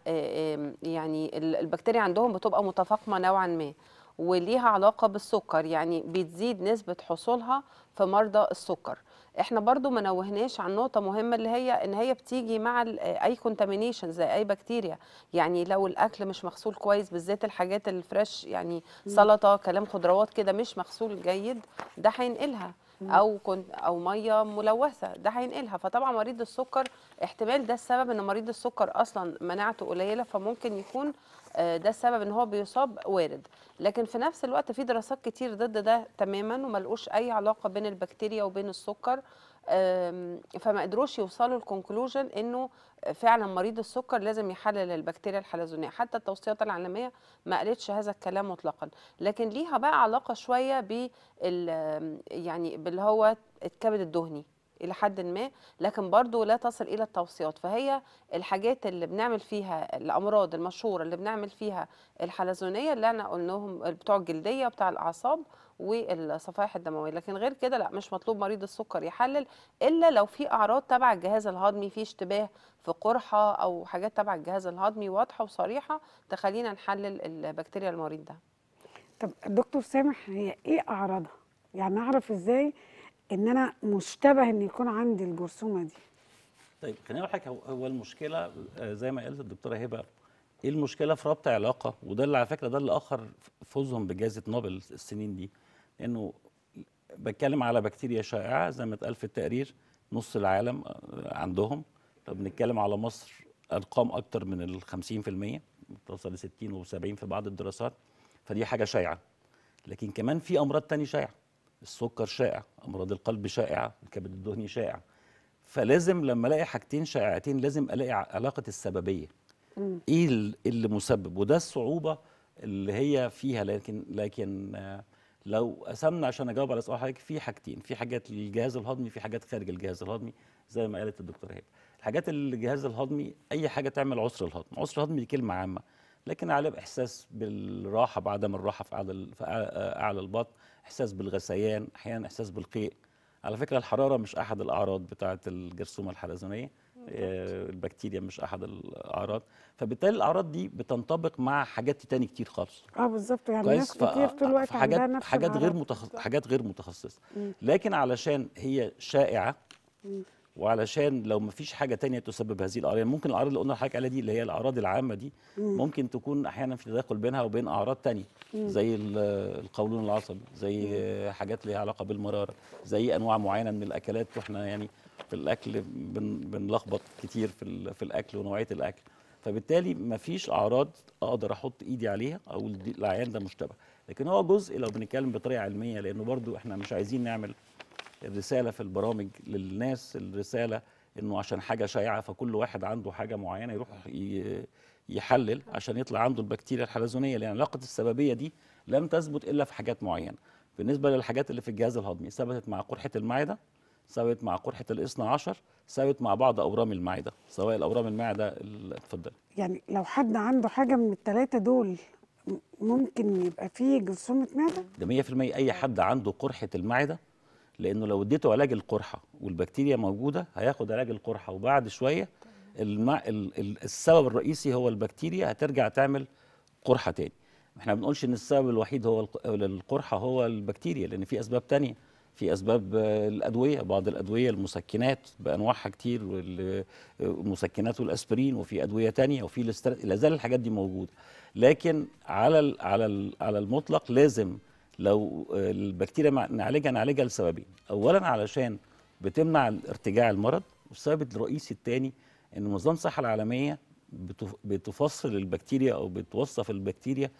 يعني البكتيريا عندهم بتبقى متفاقمه نوعا ما وليها علاقه بالسكر يعني بتزيد نسبه حصولها في مرضى السكر احنا برضو ما نوهناش عن نقطة مهمة اللي هي ان هي بتيجي مع اي كونتامينيشن زي اي بكتيريا يعني لو الاكل مش مغسول كويس بالذات الحاجات الفريش يعني سلطة كلام خضروات كده مش مغسول جيد ده هينقلها او كنت او ميه ملوثه ده هينقلها فطبعا مريض السكر احتمال ده السبب ان مريض السكر اصلا مناعته قليله فممكن يكون آه، ده السبب ان هو بيصاب وارد لكن في نفس الوقت في دراسات كتير ضد ده تماما وملقوش اي علاقه بين البكتيريا وبين السكر فما قدروش يوصلوا لكونكلوجن انه فعلا مريض السكر لازم يحلل البكتيريا الحلزونيه حتى التوصيات العالميه ما قالتش هذا الكلام مطلقا لكن ليها بقى علاقه شويه بال يعني باللي هو الكبد الدهني الى حد ما لكن برضو لا تصل الى التوصيات فهي الحاجات اللي بنعمل فيها الامراض المشهوره اللي بنعمل فيها الحلزونيه اللي انا قلناهم بتوع الجلديه بتاع الاعصاب والصفائح الدمويه لكن غير كده لا مش مطلوب مريض السكر يحلل الا لو في اعراض تبع الجهاز الهضمي في اشتباه في قرحه او حاجات تبع الجهاز الهضمي واضحه وصريحه تخلينا نحلل البكتيريا المريض ده طب دكتور سامح هي ايه اعراضها يعني اعرف ازاي ان انا مشتبه ان يكون عندي الجرثومه دي طيب خليني اقول هو المشكله آه، زي ما قالت الدكتوره هبه ايه المشكله في ربط علاقه وده اللي على فكره ده اللي اخر فوزهم بجائزه نوبل السنين دي انه بتكلم على بكتيريا شائعه زي ما اتقال في التقرير نص العالم آه، عندهم طب بنتكلم على مصر ارقام اكتر من ال 50% بتوصل ل 60 و70 في بعض الدراسات فدي حاجه شائعه لكن كمان في امراض تانية شائعه السكر شائع امراض القلب شائعه الكبد الدهني شائع فلازم لما الاقي حاجتين شائعتين لازم الاقي علاقه السببيه ايه اللي مسبب وده الصعوبه اللي هي فيها لكن لكن آه، لو قسمنا عشان اجاوب على سؤال حضرتك في حاجتين في حاجات للجهاز الهضمي في حاجات خارج الجهاز الهضمي زي ما قالت الدكتوره هيب الحاجات اللي الجهاز الهضمي اي حاجه تعمل عسر الهضم عسر الهضم دي كلمه عامه لكن على احساس بالراحه بعدم الراحه في اعلى في اعلى البطن احساس بالغثيان احيانا احساس بالقيء على فكره الحراره مش احد الاعراض بتاعه الجرثومه الحلزونيه آه، البكتيريا مش احد الاعراض فبالتالي الاعراض دي بتنطبق مع حاجات تاني كتير خالص اه بالظبط يعني ناس كتير طول الوقت عندها نفس حاجات غير متخصص حاجات غير متخصصه لكن علشان هي شائعه وعلشان لو ما فيش حاجه تانية تسبب هذه الاعراض يعني ممكن الاعراض اللي قلنا لحضرتك عليها دي اللي هي الاعراض العامه دي ممكن تكون احيانا في تداخل بينها وبين اعراض تانية زي القولون العصبي زي حاجات ليها علاقه بالمراره زي انواع معينه من الاكلات واحنا يعني في الاكل بنلخبط كتير في في الاكل ونوعيه الاكل فبالتالي مفيش اعراض اقدر احط ايدي عليها اقول العيان ده مشتبه لكن هو جزء لو بنتكلم بطريقه علميه لانه برضو احنا مش عايزين نعمل الرساله في البرامج للناس الرساله انه عشان حاجه شائعه فكل واحد عنده حاجه معينه يروح يحلل عشان يطلع عنده البكتيريا الحلزونيه لان علاقه السببيه دي لم تثبت الا في حاجات معينه بالنسبه للحاجات اللي في الجهاز الهضمي ثبتت مع قرحه المعده سوت مع قرحه الاثنى عشر سوت مع بعض اورام المعده سواء الاورام المعده اتفضل يعني لو حد عنده حاجه من الثلاثه دول ممكن يبقى فيه جرثومه معده ده 100% اي حد عنده قرحه المعده لانه لو اديته علاج القرحه والبكتيريا موجوده هياخد علاج القرحه وبعد شويه المع... السبب الرئيسي هو البكتيريا هترجع تعمل قرحه تاني احنا ما بنقولش ان السبب الوحيد هو القرحه هو البكتيريا لان في اسباب تانية في اسباب الادويه بعض الادويه المسكنات بانواعها كتير والمسكنات والاسبرين وفي ادويه تانية وفي لا زال الحاجات دي موجوده لكن على على على المطلق لازم لو البكتيريا نعالجها نعالجها لسببين اولا علشان بتمنع ارتجاع المرض والسبب الرئيسي الثاني ان منظمه الصحه العالميه بتفصل البكتيريا او بتوصف البكتيريا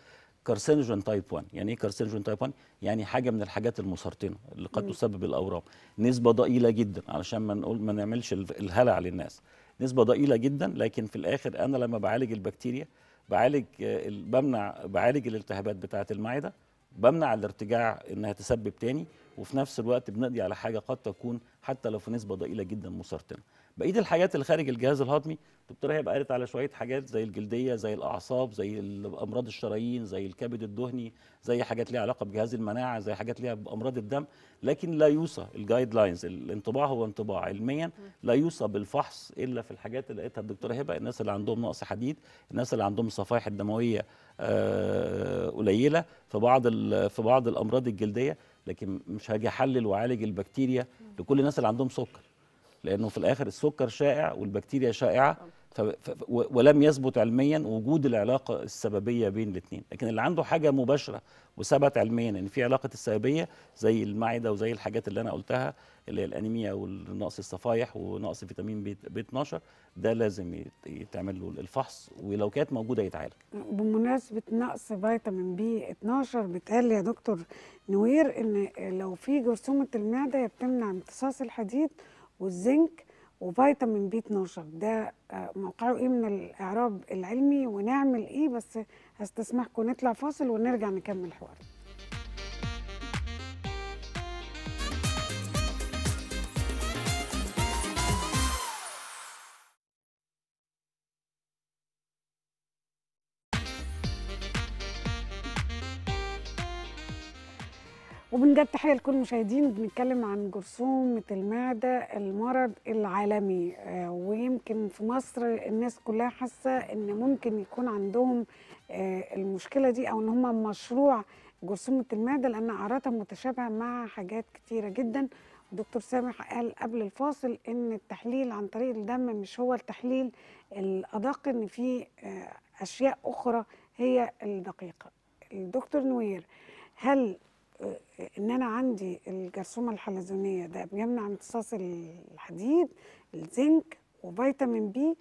كارسينوجين تايب 1 يعني ايه كارسينوجين تايب 1 يعني حاجه من الحاجات المسرطنه اللي قد تسبب الاورام نسبه ضئيله جدا علشان ما نقول ما نعملش الهلع للناس نسبه ضئيله جدا لكن في الاخر انا لما بعالج البكتيريا بعالج آه، بمنع بعالج الالتهابات بتاعه المعده بمنع الارتجاع انها تسبب تاني وفي نفس الوقت بنقضي على حاجه قد تكون حتى لو في نسبه ضئيله جدا مسرطنه بقيه الحاجات اللي خارج الجهاز الهضمي الدكتوره هي قالت على شويه حاجات زي الجلديه زي الاعصاب زي امراض الشرايين زي الكبد الدهني زي حاجات ليها علاقه بجهاز المناعه زي حاجات ليها بامراض الدم لكن لا يوصى الجايد لاينز الانطباع هو انطباع علميا لا يوصى بالفحص الا في الحاجات اللي لقيتها الدكتوره هبه الناس اللي عندهم نقص حديد الناس اللي عندهم الصفائح الدمويه آه، قليله في بعض في بعض الامراض الجلديه لكن مش هاجي احلل واعالج البكتيريا لكل الناس اللي عندهم سكر لانه في الاخر السكر شائع والبكتيريا شائعه ف... ف... ولم يثبت علميا وجود العلاقه السببيه بين الاثنين لكن اللي عنده حاجه مباشره وثبت علميا ان يعني في علاقه السببيه زي المعده وزي الحاجات اللي انا قلتها اللي هي الانيميا ونقص الصفائح ونقص فيتامين ب 12 ده لازم يتعمل له الفحص ولو كانت موجوده يتعالج بمناسبه نقص فيتامين بي 12 بيتقال يا دكتور نوير ان لو في جرثومه المعده هي بتمنع امتصاص الحديد والزنك وفيتامين بي 12 ده آه، موقعه ايه من الاعراب العلمي ونعمل ايه بس هستسمحكم نطلع فاصل ونرجع نكمل حوارنا وبنجد تحيه لكل المشاهدين بنتكلم عن جرثومه المعده المرض العالمي آه، ويمكن في مصر الناس كلها حاسه ان ممكن يكون عندهم آه، المشكله دي او ان هم مشروع جرثومه المعده لان اعراضها متشابهه مع حاجات كتيره جدا دكتور سامح قال قبل الفاصل ان التحليل عن طريق الدم مش هو التحليل الادق ان في آه، اشياء اخرى هي الدقيقه الدكتور نوير هل ان انا عندي الجرثومه الحلزونيه ده بيمنع امتصاص الحديد الزنك وفيتامين بي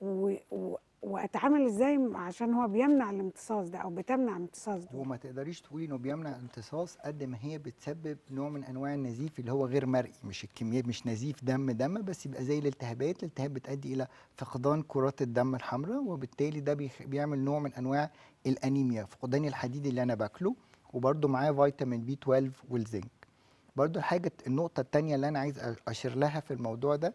و... و... واتعامل ازاي عشان هو بيمنع الامتصاص ده او بتمنع الامتصاص ده وما تقدريش تقولي انه بيمنع امتصاص قد ما هي بتسبب نوع من انواع النزيف اللي هو غير مرئي مش الكيمياء مش نزيف دم دم بس يبقى زي الالتهابات الالتهاب بتؤدي الى فقدان كرات الدم الحمراء وبالتالي ده بيعمل نوع من انواع الانيميا فقدان الحديد اللي انا باكله وبرده معاه فيتامين بي 12 والزنك برده الحاجه النقطه الثانيه اللي انا عايز اشير لها في الموضوع ده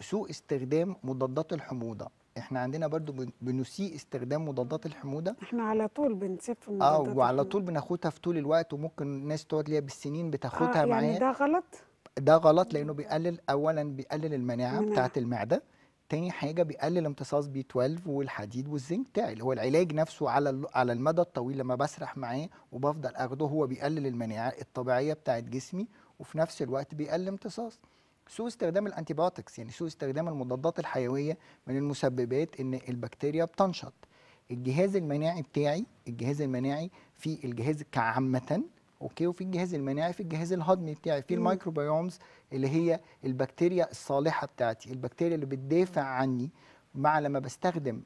سوء استخدام مضادات الحموضه احنا عندنا برضو بنسيء استخدام مضادات الحموضه احنا على طول بنسيب في اه وعلى طول بناخدها في طول الوقت وممكن الناس تقعد ليها بالسنين بتاخدها آه يعني معايا ده غلط ده غلط لانه بيقلل اولا بيقلل المناعه مناعة. بتاعه المعده تاني حاجه بيقلل امتصاص بي 12 والحديد والزنك بتاعي اللي هو العلاج نفسه على على المدى الطويل لما بسرح معاه وبفضل اخده هو بيقلل المناعه الطبيعيه بتاعه جسمي وفي نفس الوقت بيقلل امتصاص سوء استخدام الانتيبيوتكس يعني سوء استخدام المضادات الحيويه من المسببات ان البكتيريا بتنشط الجهاز المناعي بتاعي الجهاز المناعي في الجهاز كعامه اوكي وفي الجهاز المناعي في الجهاز الهضمي بتاعي في الميكروبيومز اللي هي البكتيريا الصالحه بتاعتي البكتيريا اللي بتدافع عني مع لما بستخدم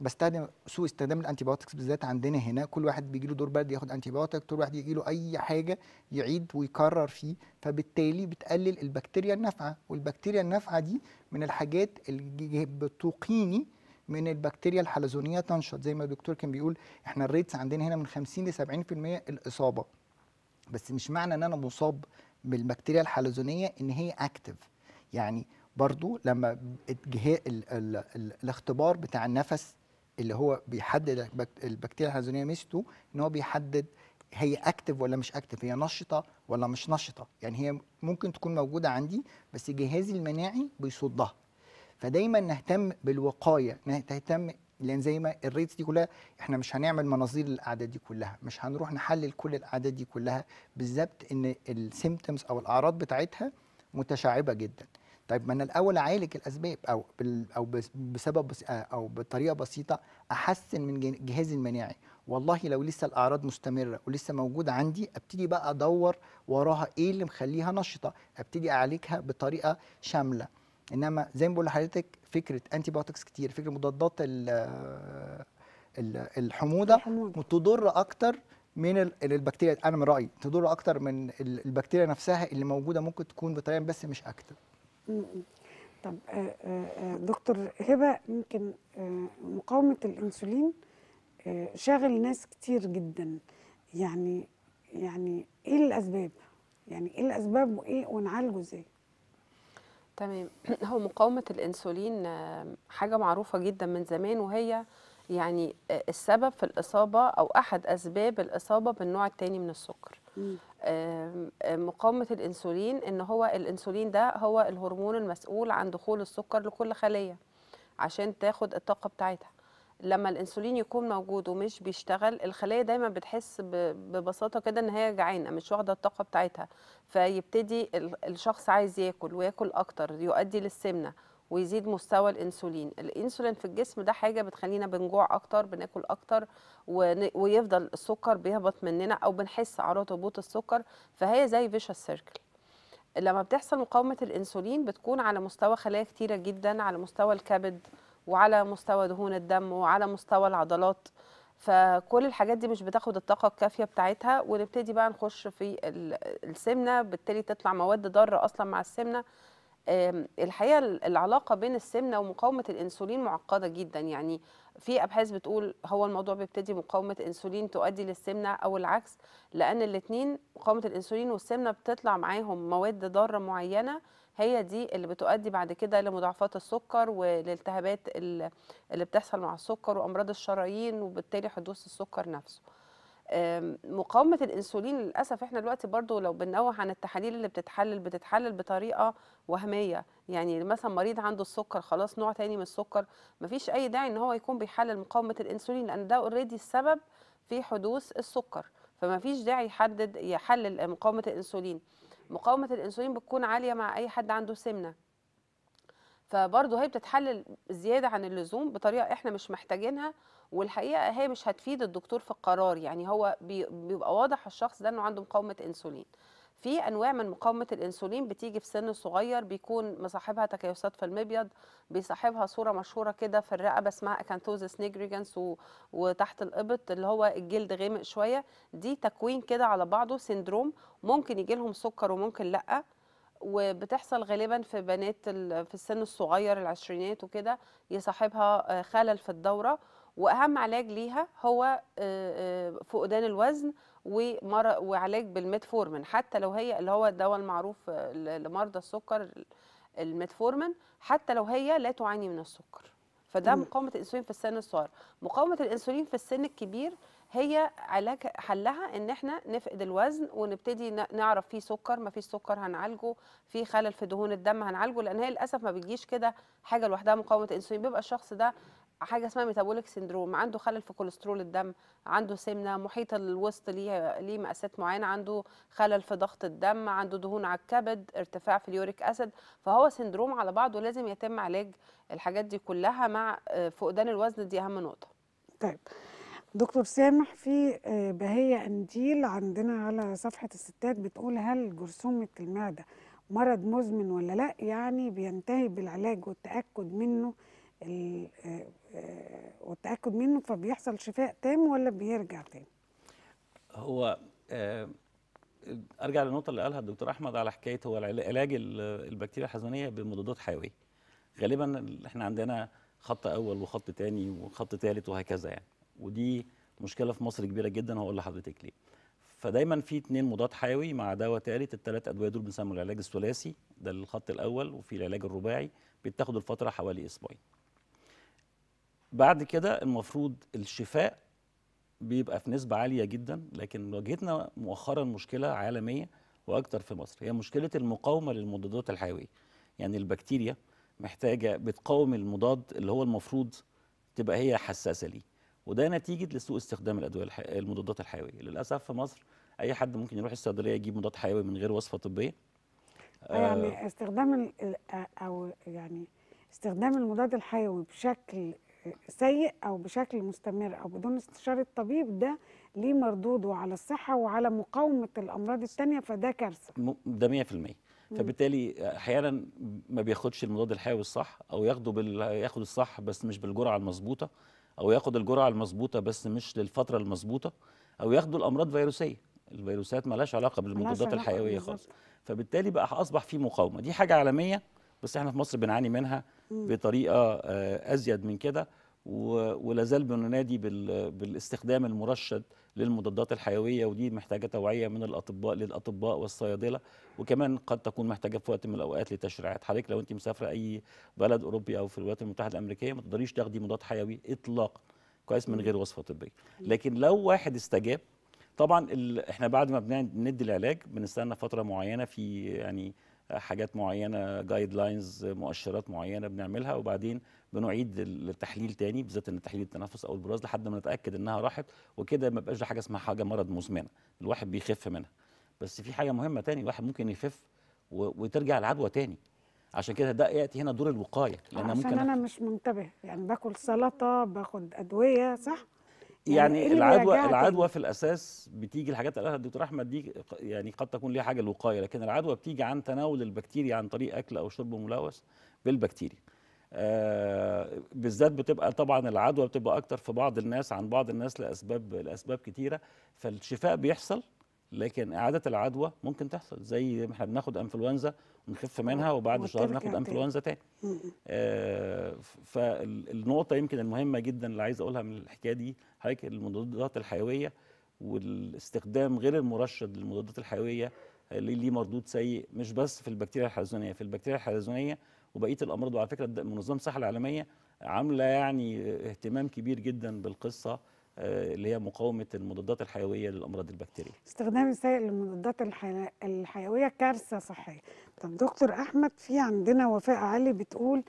بستخدم سوء استخدام الانتيبيوتكس بالذات عندنا هنا كل واحد بيجي له دور برد ياخد انتي انتيبيوتك كل واحد يجي له اي حاجه يعيد ويكرر فيه فبالتالي بتقلل البكتيريا النافعه والبكتيريا النافعه دي من الحاجات اللي بتقيني من البكتيريا الحلزونيه تنشط زي ما الدكتور كان بيقول احنا الريتس عندنا هنا من 50 ل 70% الاصابه بس مش معنى ان انا مصاب بالبكتيريا الحلزونيه ان هي اكتف يعني برضو لما الاختبار بتاع النفس اللي هو بيحدد البكتيريا الحلزونيه ميزته ان هو بيحدد هي اكتف ولا مش اكتف هي نشطه ولا مش نشطه يعني هي ممكن تكون موجوده عندي بس جهازي المناعي بيصدها فدايما نهتم بالوقايه نهتم لان زي ما الريتس دي كلها احنا مش هنعمل مناظير للاعداد دي كلها مش هنروح نحلل كل الاعداد دي كلها بالظبط ان السيمتومز او الاعراض بتاعتها متشعبه جدا طيب ما انا الاول اعالج الاسباب او او بسبب آه او بطريقه بسيطه احسن من جهازي المناعي والله لو لسه الاعراض مستمره ولسه موجوده عندي ابتدي بقى ادور وراها ايه اللي مخليها نشطه ابتدي اعالجها بطريقه شامله انما زي ما بقول لحضرتك فكره انتي بايوتكس كتير فكره مضادات آه، الحموضه تضر اكتر من البكتيريا انا من رايي تضر اكتر من البكتيريا نفسها اللي موجوده ممكن تكون بطريقه بس مش اكتر طب آه، آه، دكتور هبه يمكن مقاومه الانسولين شاغل ناس كتير جدا يعني يعني ايه الاسباب يعني ايه الاسباب وايه ونعالجه ازاي تمام هو مقاومة الأنسولين حاجة معروفة جدا من زمان وهي يعني آه، السبب في الإصابة أو أحد أسباب الإصابة بالنوع الثاني من السكر مقاومة الأنسولين إن هو الأنسولين ده هو الهرمون المسؤول عن دخول السكر لكل خلية عشان تاخد الطاقة بتاعتها لما الانسولين يكون موجود ومش بيشتغل الخليه دايما بتحس ببساطه كده ان هي جعانه مش واخده الطاقه بتاعتها فيبتدي الشخص عايز ياكل وياكل اكتر يؤدي للسمنه ويزيد مستوى الانسولين الانسولين في الجسم ده حاجه بتخلينا بنجوع اكتر بناكل اكتر ويفضل السكر بيهبط مننا او بنحس اعراض هبوط السكر فهي زي فيشا سيركل لما بتحصل مقاومه الانسولين بتكون على مستوى خلايا كتيره جدا على مستوى الكبد وعلى مستوى دهون الدم وعلى مستوى العضلات فكل الحاجات دي مش بتاخد الطاقه الكافيه بتاعتها ونبتدي بقى نخش في السمنه بالتالي تطلع مواد ضاره اصلا مع السمنه الحقيقه العلاقه بين السمنه ومقاومه الانسولين معقده جدا يعني في ابحاث بتقول هو الموضوع بيبتدي مقاومه انسولين تؤدي للسمنه او العكس لان الاثنين مقاومه الانسولين والسمنه بتطلع معاهم مواد ضاره معينه هي دي اللي بتؤدي بعد كده لمضاعفات السكر والالتهابات اللي بتحصل مع السكر وامراض الشرايين وبالتالي حدوث السكر نفسه مقاومه الانسولين للاسف احنا دلوقتي برضو لو بننوه عن التحاليل اللي بتتحلل بتتحلل بطريقه وهميه يعني مثلا مريض عنده السكر خلاص نوع تاني من السكر مفيش اي داعي ان هو يكون بيحلل مقاومه الانسولين لان ده اوريدي السبب في حدوث السكر فمفيش داعي يحدد يحلل مقاومه الانسولين مقاومه الانسولين بتكون عاليه مع اي حد عنده سمنه فبرضه هي بتتحلل زياده عن اللزوم بطريقه احنا مش محتاجينها والحقيقه هي مش هتفيد الدكتور في القرار يعني هو بيبقى واضح الشخص ده انه عنده مقاومه انسولين في انواع من مقاومه الانسولين بتيجي في سن صغير بيكون مصاحبها تكيسات في المبيض بيصاحبها صوره مشهوره كده في الرقبه اسمها اكانثوزس نيجريجنس وتحت الابط اللي هو الجلد غامق شويه دي تكوين كده على بعضه سندروم ممكن يجي لهم سكر وممكن لا وبتحصل غالبا في بنات في السن الصغير العشرينات وكده يصاحبها آه، خلل في الدوره واهم علاج ليها هو آه، آه، فقدان الوزن وعلاج بالميتفورمين حتى لو هي اللي هو الدواء المعروف آه، لمرضى السكر الميتفورمين حتى لو هي لا تعاني من السكر فده مقاومه الانسولين في السن الصغير مقاومه الانسولين في السن الكبير هي علاج حلها ان احنا نفقد الوزن ونبتدي نعرف في سكر ما فيش سكر هنعالجه في خلل في دهون الدم هنعالجه لان هي للاسف ما بتجيش كده حاجه لوحدها مقاومه الانسولين بيبقى الشخص ده حاجه اسمها ميتابوليك سندروم عنده خلل في كوليسترول الدم عنده سمنه محيط الوسط ليه ليه مقاسات معينه عنده خلل في ضغط الدم عنده دهون على الكبد ارتفاع في اليوريك اسيد فهو سندروم على بعضه لازم يتم علاج الحاجات دي كلها مع آه، فقدان الوزن دي اهم نقطه طيب دكتور سامح في آه، بهية انديل عندنا على صفحة الستات بتقول هل جرثومة المعدة مرض مزمن ولا لا يعني بينتهي بالعلاج والتأكد منه آه، آه، والتاكد منه فبيحصل شفاء تام ولا بيرجع تاني هو آه، ارجع للنقطه اللي قالها الدكتور احمد على حكايه هو علاج البكتيريا الحيوانيه بمضادات حيويه غالبا احنا عندنا خط اول وخط ثاني وخط ثالث وهكذا يعني ودي مشكله في مصر كبيره جدا هقول لحضرتك ليه فدايما في اثنين مضاد حيوي مع دواء ثالث الثلاث ادويه دول بنسموا العلاج الثلاثي ده الخط الاول وفي العلاج الرباعي بيتاخدوا الفتره حوالي اسبوعين بعد كده المفروض الشفاء بيبقى في نسبة عالية جدا لكن واجهتنا مؤخرا مشكلة عالمية واكثر في مصر هي مشكلة المقاومة للمضادات الحيوية يعني البكتيريا محتاجة بتقاوم المضاد اللي هو المفروض تبقى هي حساسة ليه وده نتيجة لسوء استخدام الأدوية الح... المضادات الحيوية للأسف في مصر أي حد ممكن يروح الصيدلية يجيب مضاد حيوي من غير وصفة طبية آه، يعني آه. استخدام ال... آه، أو يعني استخدام المضاد الحيوي بشكل سيء او بشكل مستمر او بدون استشاره طبيب ده ليه مردوده على الصحه وعلى مقاومه الامراض الثانيه فده كارثه ده 100% فبالتالي احيانا ما بياخدش المضاد الحيوي الصح او ياخده بال... ياخد الصح بس مش بالجرعه المظبوطه او ياخد الجرعه المظبوطه بس مش للفتره المظبوطه او ياخدوا الامراض فيروسيه الفيروسات مالهاش علاقه بالمضادات الحيويه خالص فبالتالي بقى اصبح في مقاومه دي حاجه عالميه بس احنا في مصر بنعاني منها بطريقه آه، ازيد من كده ولازال بننادي بالاستخدام المرشد للمضادات الحيويه ودي محتاجه توعيه من الاطباء للاطباء والصيادله وكمان قد تكون محتاجه في وقت من الاوقات لتشريعات حضرتك لو انت مسافره اي بلد اوروبي او في الولايات المتحده الامريكيه ما تقدريش تاخدي مضاد حيوي اطلاقا كويس من غير وصفه طبيه لكن لو واحد استجاب طبعا احنا بعد ما بندي العلاج بنستنى فتره معينه في يعني حاجات معينه جايد لاينز مؤشرات معينه بنعملها وبعدين بنعيد التحليل تاني بالذات ان تحليل التنفس او البراز لحد ما نتاكد انها راحت وكده ما بقاش حاجه اسمها حاجه مرض مزمنه الواحد بيخف منها بس في حاجه مهمه تاني الواحد ممكن يخف وترجع العدوى تاني عشان كده ده ياتي هنا دور الوقايه لان ممكن عشان انا مش منتبه يعني باكل سلطه باخد ادويه صح يعني, يعني إيه العدوى العدوى في الاساس بتيجي الحاجات اللي قالها الدكتور احمد دي يعني قد تكون ليها حاجه الوقايه لكن العدوى بتيجي عن تناول البكتيريا عن طريق اكل او شرب ملوث بالبكتيريا آه بالذات بتبقى طبعا العدوى بتبقى اكتر في بعض الناس عن بعض الناس لاسباب لاسباب كتيره فالشفاء بيحصل لكن اعاده العدوى ممكن تحصل زي ما احنا بناخد انفلونزا ونخف منها وبعد شهر ناخد انفلونزا تاني آه فالنقطه يمكن المهمه جدا اللي عايز اقولها من الحكايه دي حضرتك المضادات الحيويه والاستخدام غير المرشد للمضادات الحيويه اللي ليه مردود سيء مش بس في البكتيريا الحلزونيه في البكتيريا الحلزونيه وبقيه الامراض وعلى فكره منظمه الصحه العالميه عامله يعني اهتمام كبير جدا بالقصه آه، اللي هي مقاومه المضادات الحيويه للامراض البكتيريه. استخدام السيء للمضادات الحيويه كارثه صحيه. طب دكتور احمد في عندنا وفاء علي بتقول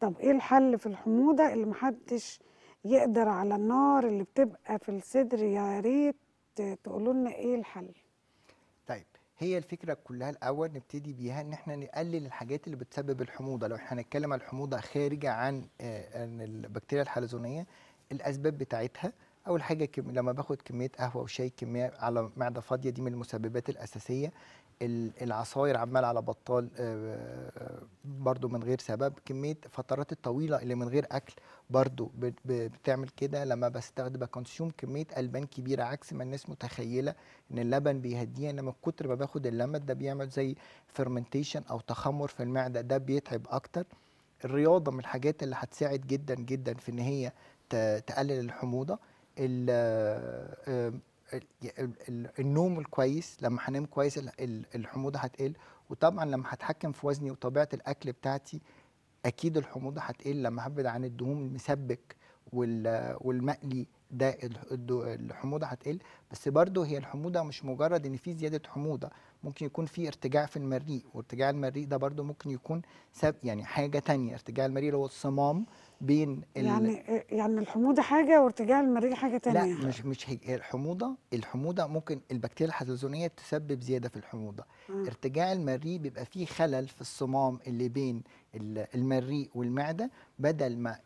طب ايه الحل في الحموضه اللي محدش يقدر على النار اللي بتبقى في الصدر يا ريت تقولوا لنا ايه الحل؟ طيب هي الفكره كلها الاول نبتدي بيها ان احنا نقلل الحاجات اللي بتسبب الحموضه لو احنا هنتكلم عن الحموضه خارجه عن آه، البكتيريا الحلزونيه الاسباب بتاعتها اول حاجه كم... لما باخد كميه قهوه وشاي كميه على معده فاضيه دي من المسببات الاساسيه العصاير عمال على بطال آه، آه، برضو من غير سبب كمية فترات الطويلة اللي من غير أكل برضو بتعمل كده لما بستخدم بكونسيوم كمية ألبان كبيرة عكس ما الناس متخيلة إن اللبن بيهديها إنما كتر ما باخد اللمت ده بيعمل زي فرمنتيشن أو تخمر في المعدة ده بيتعب أكتر الرياضة من الحاجات اللي هتساعد جدا جدا في إن هي تقلل الحموضة آه، آه، النوم الكويس لما هنام كويس الحموضه هتقل وطبعا لما هتحكم في وزني وطبيعه الاكل بتاعتي اكيد الحموضه هتقل لما هبعد عن الدهون المسبك والمقلي ده الحموضه هتقل بس برضه هي الحموضه مش مجرد ان في زياده حموضه ممكن يكون في ارتجاع في المريء وارتجاع المريء ده برضه ممكن يكون سب يعني حاجه تانية ارتجاع المريء اللي هو الصمام بين يعني يعني الحموضه حاجه وارتجاع المريء حاجه ثانيه لا مش مش هي الحموضه الحموضه ممكن البكتيريا الحساسونيه تسبب زياده في الحموضه آه. ارتجاع المريء بيبقى فيه خلل في الصمام اللي بين المريء والمعده بدل ما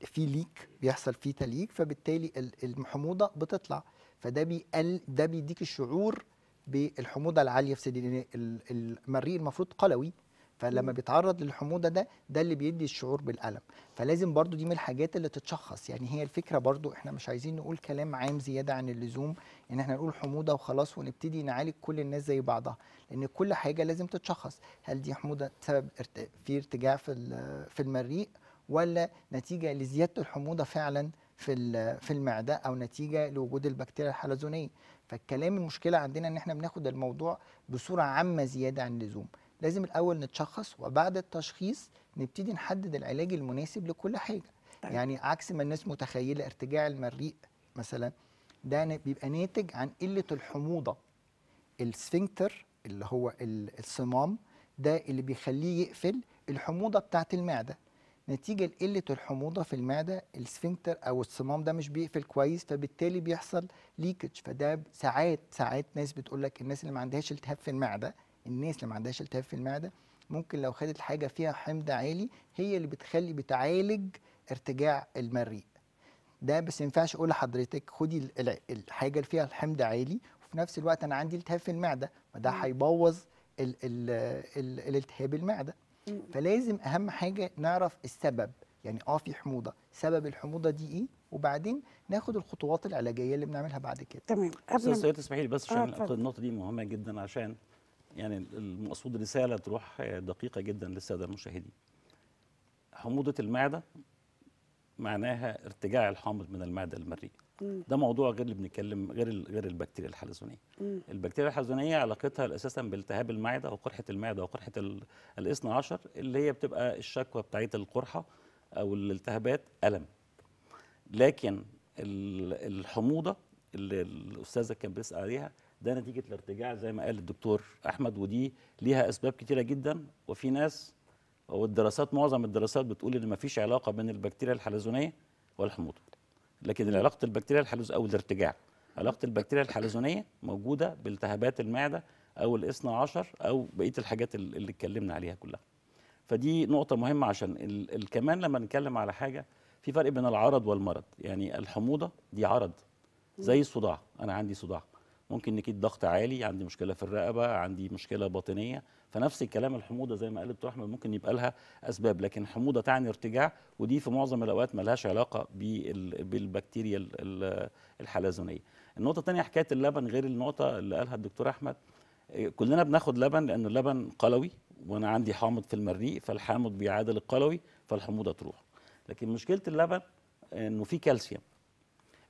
في ليك بيحصل فيه تليك فبالتالي الحموضه بتطلع فده بيقل ده بيديك الشعور بالحموضه العاليه في سدين المريء المفروض قلوي فلما بيتعرض للحموضه ده ده اللي بيدي الشعور بالالم فلازم برضو دي من الحاجات اللي تتشخص يعني هي الفكره برضو احنا مش عايزين نقول كلام عام زياده عن اللزوم ان احنا نقول حموضه وخلاص ونبتدي نعالج كل الناس زي بعضها لان كل حاجه لازم تتشخص هل دي حموضه سبب في ارتجاع في في المريء ولا نتيجه لزياده الحموضه فعلا في في المعده او نتيجه لوجود البكتيريا الحلزونيه فالكلام المشكله عندنا ان احنا بناخد الموضوع بصوره عامه زياده عن اللزوم لازم الاول نتشخص وبعد التشخيص نبتدي نحدد العلاج المناسب لكل حاجه طيب. يعني عكس ما الناس متخيله ارتجاع المريء مثلا ده بيبقى ناتج عن قله الحموضه السفنكتر اللي هو الصمام ده اللي بيخليه يقفل الحموضه بتاعه المعده نتيجه لقله الحموضه في المعده السفنكتر او الصمام ده مش بيقفل كويس فبالتالي بيحصل ليكج فده ساعات ساعات ناس بتقول لك الناس اللي ما عندهاش التهاب في المعده الناس اللي ما عندهاش التهاب في المعده ممكن لو خدت حاجه فيها حمض عالي هي اللي بتخلي بتعالج ارتجاع المريء ده بس ما ينفعش اقول لحضرتك خدي الحاجه اللي فيها الحمض عالي وفي نفس الوقت انا عندي التهاب في المعده فده هيبوظ الالتهاب المعده فلازم اهم حاجه نعرف السبب يعني اه في حموضه سبب الحموضه دي ايه وبعدين ناخد الخطوات العلاجيه اللي بنعملها بعد كده تمام استاذ سيد اسمحي لي بس آه، عشان النقطه دي مهمه جدا عشان يعني المقصود رسالة تروح دقيقة جدا للسادة المشاهدين حموضة المعدة معناها ارتجاع الحامض من المعدة المرية ده موضوع غير اللي بنتكلم غير غير البكتيريا الحلزونيه. البكتيريا الحلزونيه علاقتها اساسا بالتهاب المعده وقرحه المعده وقرحه الاثنى عشر اللي هي بتبقى الشكوى بتاعت القرحه او الالتهابات الم. لكن الحموضه اللي الاستاذه كان بيسال عليها ده نتيجه الارتجاع زي ما قال الدكتور احمد ودي ليها اسباب كتيره جدا وفي ناس والدراسات معظم الدراسات بتقول ان ما فيش علاقه بين البكتيريا الحلزونيه والحموضه لكن علاقه البكتيريا الحلز او الارتجاع علاقه البكتيريا الحلزونيه موجوده بالتهابات المعده او الاثنى عشر او بقيه الحاجات اللي اتكلمنا عليها كلها فدي نقطه مهمه عشان ال ال كمان لما نتكلم على حاجه في فرق بين العرض والمرض يعني الحموضه دي عرض زي الصداع انا عندي صداع ممكن نكيد ضغط عالي عندي مشكله في الرقبه عندي مشكله باطنيه فنفس الكلام الحموضه زي ما قال الدكتور احمد ممكن يبقى لها اسباب لكن حموضه تعني ارتجاع ودي في معظم الاوقات لهاش علاقه بالبكتيريا الحلزونيه النقطه الثانيه حكايه اللبن غير النقطه اللي قالها الدكتور احمد آه، كلنا بناخد لبن لان اللبن قلوي وانا عندي حامض في المريء فالحامض بيعادل القلوي فالحموضه تروح لكن مشكله اللبن انه فيه كالسيوم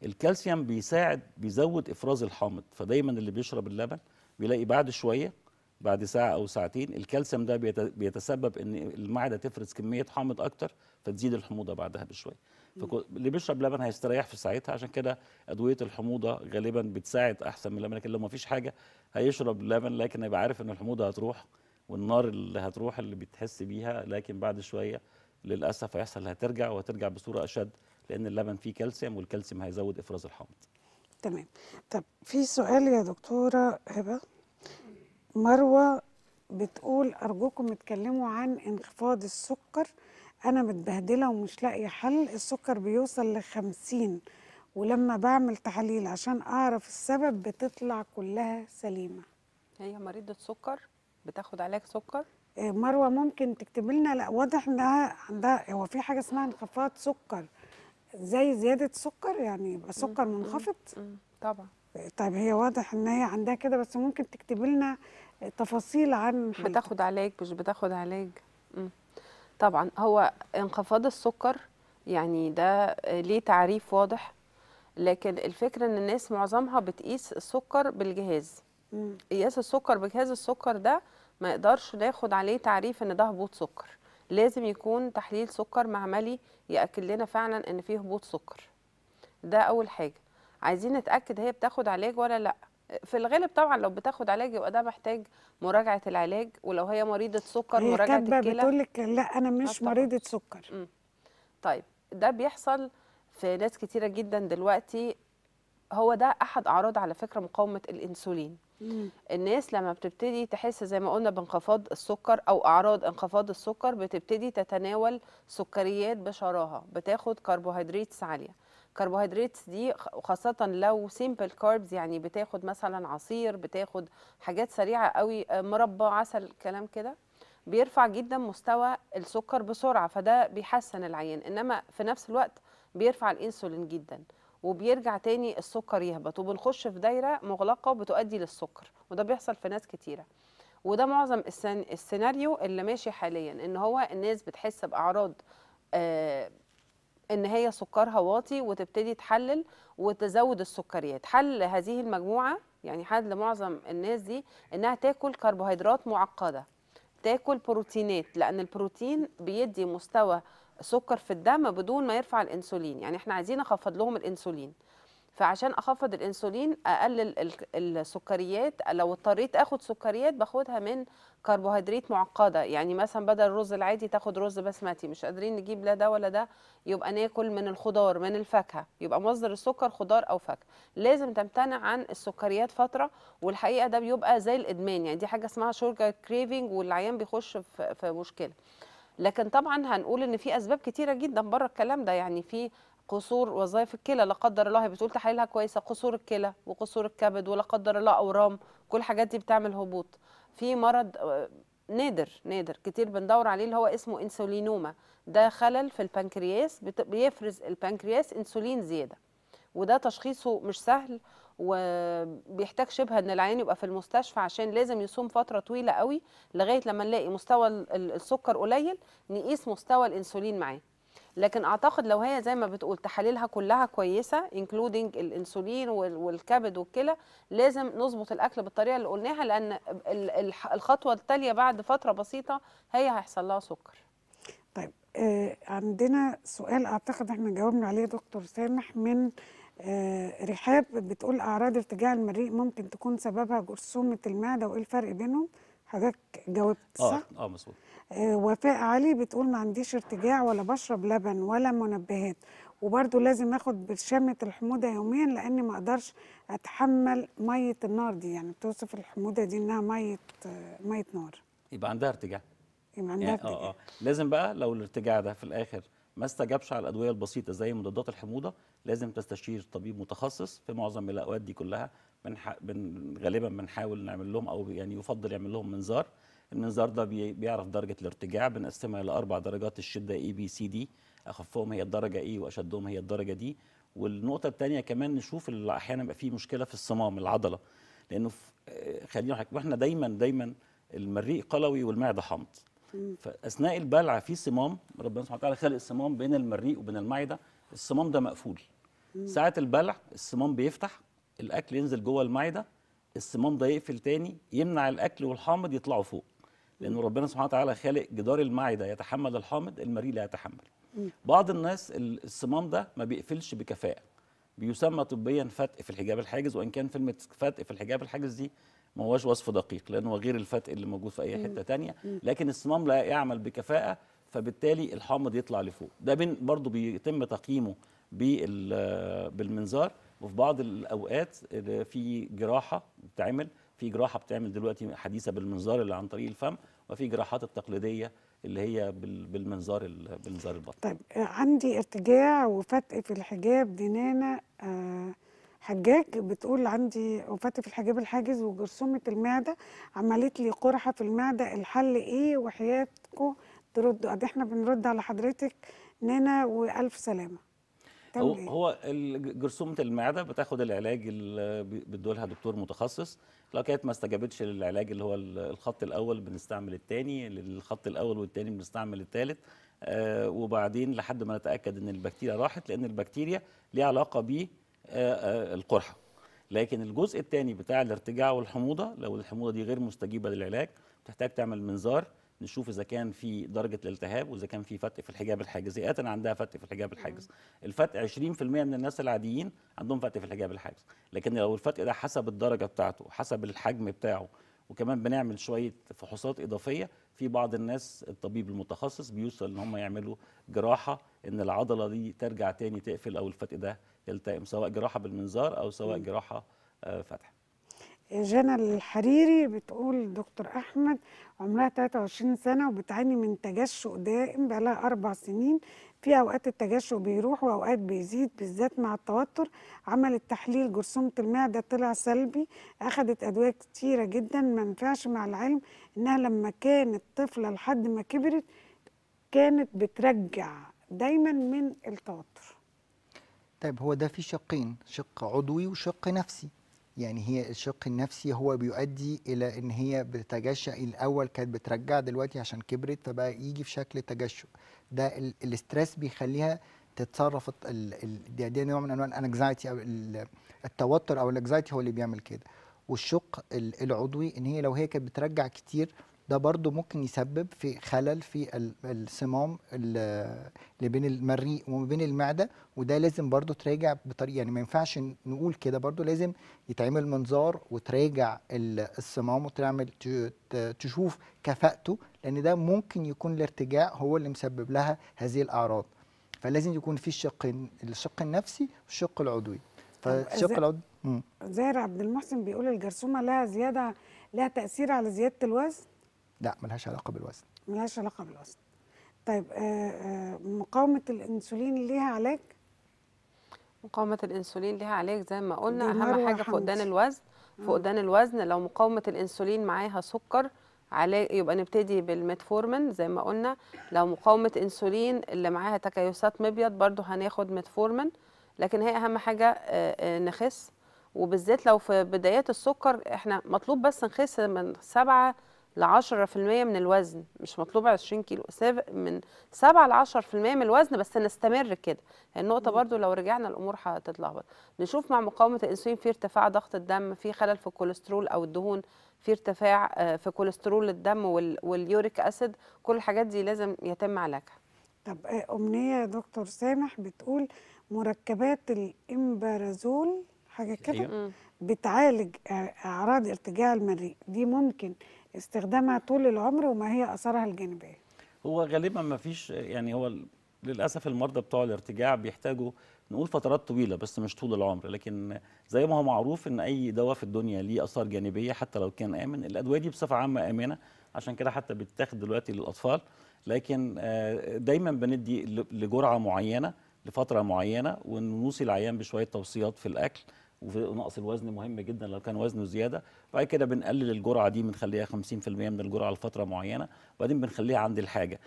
الكالسيوم بيساعد بيزود افراز الحامض فدايما اللي بيشرب اللبن بيلاقي بعد شويه بعد ساعه او ساعتين الكالسيوم ده بيتسبب ان المعده تفرز كميه حامض اكتر فتزيد الحموضه بعدها بشويه فاللي بيشرب لبن هيستريح في ساعتها عشان كده ادويه الحموضه غالبا بتساعد احسن من اللبن لكن لو ما فيش حاجه هيشرب لبن لكن هيبقى عارف ان الحموضه هتروح والنار اللي هتروح اللي بتحس بيها لكن بعد شويه للاسف هيحصل هترجع وهترجع بصوره اشد لان اللبن فيه كالسيوم والكالسيوم هيزود افراز الحمض تمام طب في سؤال يا دكتوره هبه مروه بتقول ارجوكم اتكلموا عن انخفاض السكر انا متبهدله ومش لاقيه حل السكر بيوصل لخمسين 50 ولما بعمل تحاليل عشان اعرف السبب بتطلع كلها سليمه هي مريضه سكر بتاخد علاج سكر آه، مروه ممكن تكتب لنا لا واضح انها عندها هو في حاجه اسمها انخفاض سكر زي زياده سكر يعني يبقى سكر منخفض طبعا طيب هي واضح ان هي عندها كده بس ممكن تكتبي لنا تفاصيل عن حالتها بتاخد علاج مش بتاخد علاج طبعا هو انخفاض السكر يعني ده ليه تعريف واضح لكن الفكره ان الناس معظمها بتقيس السكر بالجهاز قياس السكر بجهاز السكر ده ما يقدرش ناخد عليه تعريف ان ده هبوط سكر لازم يكون تحليل سكر معملي ياكد لنا فعلا ان فيه هبوط سكر ده اول حاجه عايزين نتاكد هي بتاخد علاج ولا لا في الغالب طبعا لو بتاخد علاج يبقى ده محتاج مراجعه العلاج ولو هي مريضه سكر هي مراجعه الكلى بتقول لك لا انا مش آه، مريضه سكر طيب ده بيحصل في ناس كتيره جدا دلوقتي هو ده احد اعراض على فكره مقاومه الانسولين مم. الناس لما بتبتدي تحس زي ما قلنا بانخفاض السكر او اعراض انخفاض السكر بتبتدي تتناول سكريات بشراهه بتاخد كربوهيدرات عاليه كربوهيدرات دي خاصه لو سيمبل كاربز يعني بتاخد مثلا عصير بتاخد حاجات سريعه قوي آه، مربى عسل كلام كده بيرفع جدا مستوى السكر بسرعه فده بيحسن العيان انما في نفس الوقت بيرفع الانسولين جدا وبيرجع تاني السكر يهبط وبنخش في دايره مغلقه بتؤدي للسكر وده بيحصل في ناس كتيره وده معظم السن... السيناريو اللي ماشي حاليا ان هو الناس بتحس باعراض آه ان هي سكرها واطي وتبتدي تحلل وتزود السكريات حل هذه المجموعه يعني حل معظم الناس دي انها تاكل كربوهيدرات معقده تاكل بروتينات لان البروتين بيدي مستوى سكر في الدم بدون ما يرفع الانسولين يعني احنا عايزين اخفض لهم الانسولين فعشان اخفض الانسولين اقلل السكريات لو اضطريت اخد سكريات باخدها من كربوهيدرات معقده يعني مثلا بدل الرز العادي تاخد رز بسمتي مش قادرين نجيب لا ده ولا ده يبقى ناكل من الخضار من الفاكهه يبقى مصدر السكر خضار او فاكهه لازم تمتنع عن السكريات فتره والحقيقه ده بيبقى زي الادمان يعني دي حاجه اسمها شوجر كريفنج والعيان بيخش في مشكله لكن طبعا هنقول ان في اسباب كتيره جدا بره الكلام ده يعني في قصور وظائف الكلى لا قدر الله هي بتقول تحاليلها كويسه قصور الكلى وقصور الكبد ولا قدر الله اورام كل الحاجات دي بتعمل هبوط في مرض آه، نادر نادر كتير بندور عليه اللي هو اسمه انسولينوما ده خلل في البنكرياس بيفرز البنكرياس انسولين زياده وده تشخيصه مش سهل وبيحتاج شبه ان العيان يبقى في المستشفى عشان لازم يصوم فتره طويله قوي لغايه لما نلاقي مستوى السكر قليل نقيس مستوى الانسولين معاه لكن اعتقد لو هي زي ما بتقول تحاليلها كلها كويسه انكلودنج الانسولين والكبد والكلى لازم نظبط الاكل بالطريقه اللي قلناها لان الخطوه التاليه بعد فتره بسيطه هي هيحصل لها سكر طيب آه عندنا سؤال اعتقد احنا جاوبنا عليه دكتور سامح من آه، رحاب بتقول اعراض ارتجاع المريء ممكن تكون سببها جرثومه المعده وايه الفرق بينهم حضرتك جاوبت آه، صح اه اه مظبوط وفاء علي بتقول ما عنديش ارتجاع ولا بشرب لبن ولا منبهات وبرده لازم اخد برشامه الحموضه يوميا لاني ما اقدرش اتحمل ميه النار دي يعني بتوصف الحموضه دي انها ميه آه، ميه نار يبقى عندها ارتجاع يبقى يعني عندها يعني ارتجاع اه اه لازم بقى لو الارتجاع ده في الاخر ما استجابش على الادويه البسيطه زي مضادات الحموضه لازم تستشير طبيب متخصص في معظم الاوقات دي كلها بن من غالبا بنحاول نعمل لهم او يعني يفضل يعمل لهم منظار المنظار ده بي بيعرف درجه الارتجاع بنقسمها الى اربع درجات الشده اي بي سي دي اخفهم هي الدرجه اي واشدهم هي الدرجه دي والنقطه الثانيه كمان نشوف احيانا بيبقى في مشكله في الصمام العضله لانه آه، خلينا نحكي احنا دايما دايما المريء قلوي والمعده حمض فاثناء البلع في صمام ربنا سبحانه وتعالى خلق الصمام بين المريء وبين المعده الصمام ده مقفول ساعه البلع الصمام بيفتح الاكل ينزل جوه المعده الصمام ده يقفل تاني يمنع الاكل والحامض يطلعوا فوق لانه ربنا سبحانه وتعالى خالق جدار المعده يتحمل الحامض المريء لا يتحمل بعض الناس الصمام ده ما بيقفلش بكفاءه بيسمى طبيا فتق في الحجاب الحاجز وان كان فيلم فتق في الحجاب الحاجز دي ما هوش وصف دقيق لانه غير الفتق اللي موجود في اي حته تانية لكن الصمام لا يعمل بكفاءه فبالتالي الحامض يطلع لفوق ده برضه بيتم تقييمه بالمنظار وفي بعض الاوقات في جراحه بتعمل في جراحه بتعمل دلوقتي حديثه بالمنظار اللي عن طريق الفم وفي جراحات التقليديه اللي هي بالمنظار بالمنظار البطن طيب عندي ارتجاع وفتق في الحجاب دينانا آه، حجاج بتقول عندي وفتق في الحجاب الحاجز وجرثومه المعده عملت لي قرحه في المعده الحل ايه وحياتكم تردوا احنا بنرد على حضرتك نانا والف سلامه هو, هو جرثومه المعده بتاخد العلاج اللي بيدولها دكتور متخصص لو كانت ما استجابتش للعلاج اللي هو الخط الاول بنستعمل الثاني للخط الاول والثاني بنستعمل الثالث آه وبعدين لحد ما نتاكد ان البكتيريا راحت لان البكتيريا ليها علاقه ب آه, آه، القرحه لكن الجزء الثاني بتاع الارتجاع والحموضه لو الحموضه دي غير مستجيبه للعلاج بتحتاج تعمل منظار نشوف اذا كان في درجه الالتهاب واذا كان في فتق في الحجاب الحاجز اتنا عندها فتق في الحجاب الحاجز الفتق 20% من الناس العاديين عندهم فتق في الحجاب الحاجز لكن لو الفتق ده حسب الدرجه بتاعته حسب الحجم بتاعه وكمان بنعمل شويه فحوصات اضافيه في بعض الناس الطبيب المتخصص بيوصل ان هم يعملوا جراحه ان العضله دي ترجع تاني تقفل او الفتق ده يلتئم سواء جراحه بالمنظار او سواء جراحه آه، فتح جنى الحريري بتقول دكتور احمد عمرها 23 سنه وبتعاني من تجشؤ دائم بقالها اربع سنين في اوقات التجشؤ بيروح واوقات بيزيد بالذات مع التوتر عملت تحليل جرثومه المعده طلع سلبي اخذت ادويه كتيره جدا ما نفعش مع العلم انها لما كانت طفله لحد ما كبرت كانت بترجع دايما من التوتر طيب هو ده في شقين شق عضوي وشق نفسي يعني هي الشق النفسي هو بيؤدي الى ان هي بتتجشع الاول كانت بترجع دلوقتي عشان كبرت فبقى يجي في شكل تجشؤ ده الاسترس بيخليها تتصرف دي, دي نوع من انواع الانكزايتي او التوتر او الانكزايتي هو اللي بيعمل كده والشق العضوي ان هي لو هي كانت بترجع كتير ده برضو ممكن يسبب في خلل في الصمام اللي بين المريء وما بين المعده وده لازم برضو تراجع بطريقه يعني ما ينفعش نقول كده برضو لازم يتعمل منظار وتراجع الصمام وتعمل تشوف كفاءته لان ده ممكن يكون الارتجاع هو اللي مسبب لها هذه الاعراض فلازم يكون في الشقين الشق النفسي والشق العضوي فالشق العضوي زاهر عبد المحسن بيقول الجرثومه لها زياده لها تاثير على زياده الوزن لا ملهاش علاقه بالوزن ملهاش علاقه بالوزن طيب آه، آه، مقاومه الانسولين ليها علاج مقاومه الانسولين ليها علاج زي ما قلنا اهم حاجه فقدان الوزن فقدان الوزن لو مقاومه الانسولين معاها سكر علاج يبقى نبتدي بالميتفورمين زي ما قلنا لو مقاومه انسولين اللي معاها تكيسات مبيض برضو هناخد ميتفورمين لكن هي اهم حاجه آه، نخس وبالذات لو في بدايات السكر احنا مطلوب بس نخس من سبعه ل 10% من الوزن مش مطلوب 20 كيلو من 7 ل 10% من الوزن بس نستمر كده النقطه برضو لو رجعنا الامور هتتلخبط نشوف مع مقاومه الانسولين في ارتفاع ضغط الدم في خلل في الكوليسترول او الدهون في ارتفاع آه، في كوليسترول الدم واليوريك اسيد كل الحاجات دي لازم يتم علاجها طب آه، امنيه يا دكتور سامح بتقول مركبات الامبرازول حاجه كده أيوه. بتعالج آه، اعراض ارتجاع المريء دي ممكن استخدامها طول العمر وما هي اثارها الجانبيه هو غالبا ما فيش يعني هو للاسف المرضى بتوع الارتجاع بيحتاجوا نقول فترات طويله بس مش طول العمر لكن زي ما هو معروف ان اي دواء في الدنيا ليه اثار جانبيه حتى لو كان امن الادويه دي بصفه عامه امنه عشان كده حتى بتتاخد دلوقتي للاطفال لكن آه، دايما بندي لجرعه معينه لفتره معينه ونوصي العيان بشويه توصيات في الاكل وفي نقص الوزن مهم جدا لو كان وزنه زياده بعد كده بنقلل الجرعه دي بنخليها 50% من الجرعه لفتره معينه وبعدين بنخليها عند الحاجه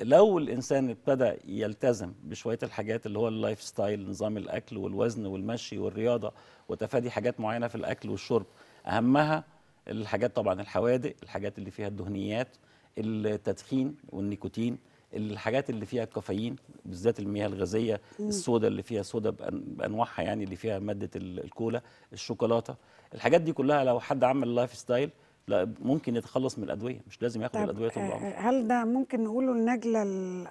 لو الانسان ابتدى يلتزم بشويه الحاجات اللي هو اللايف ستايل نظام الاكل والوزن والمشي والرياضه وتفادي حاجات معينه في الاكل والشرب اهمها الحاجات طبعا الحوادق الحاجات اللي فيها الدهنيات التدخين والنيكوتين الحاجات اللي فيها الكافيين بالذات المياه الغازيه الصودا اللي فيها صودا بانواعها يعني اللي فيها ماده الكولا الشوكولاته الحاجات دي كلها لو حد عمل لايف ستايل لا ممكن يتخلص من الادويه مش لازم ياخد الادويه طول آه، العمر هل ده ممكن نقوله النجله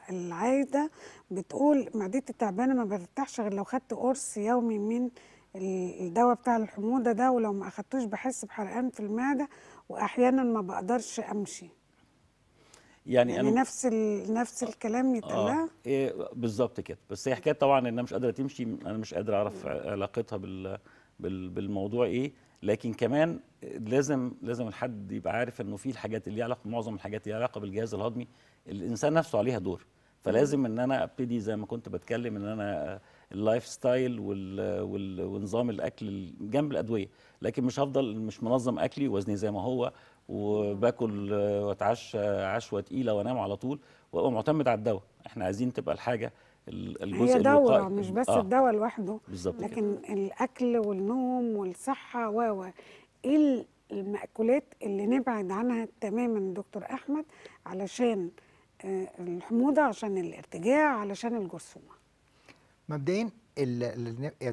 العايده بتقول معدتي تعبانه ما برتاحش غير لو خدت قرص يومي من الدواء بتاع الحموضه ده ولو ما اخدتوش بحس بحرقان في المعده واحيانا ما بقدرش امشي يعني, يعني أنا نفس ال... نفس الكلام يتقال آه إيه بالظبط كده بس هي حكايه طبعا انها مش قادره تمشي انا مش قادر اعرف علاقتها بال... بال... بالموضوع ايه لكن كمان لازم لازم الحد يبقى عارف انه في الحاجات اللي ليها علاقه معظم الحاجات اللي ليها علاقه بالجهاز الهضمي الانسان نفسه عليها دور فلازم ان انا ابتدي زي ما كنت بتكلم ان انا اللايف ستايل وال... وال... ونظام الاكل جنب الادويه لكن مش هفضل مش منظم اكلي وزني زي ما هو وباكل واتعشى عشوه تقيله وانام على طول وابقى معتمد على الدواء احنا عايزين تبقى الحاجه الجزء هي دورة مش بس آه. الدواء لوحده لكن كده. الأكل والنوم والصحة و إيه المأكولات اللي نبعد عنها تماما دكتور أحمد علشان آه، الحموضة عشان الارتجاع علشان الجرثومة مبدئيا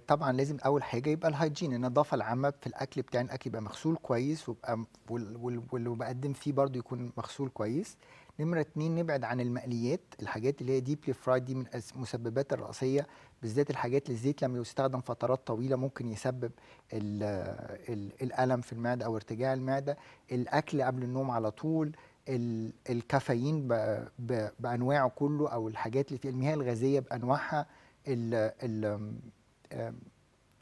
طبعا لازم اول حاجه يبقى الهايجين النظافه العامه في الاكل بتاع الاكل يبقى مغسول كويس ويبقى واللي بقدم فيه برضو يكون مغسول كويس نمرة اتنين نبعد عن المقليات الحاجات اللي هي ديبلي فرايد دي من المسببات الرئيسية بالذات الحاجات اللي الزيت لما يستخدم فترات طويلة ممكن يسبب الـ الـ الألم في المعدة أو ارتجاع المعدة الأكل قبل النوم على طول الكافيين بأنواعه كله أو الحاجات اللي في المياه الغازية بأنواعها ال ال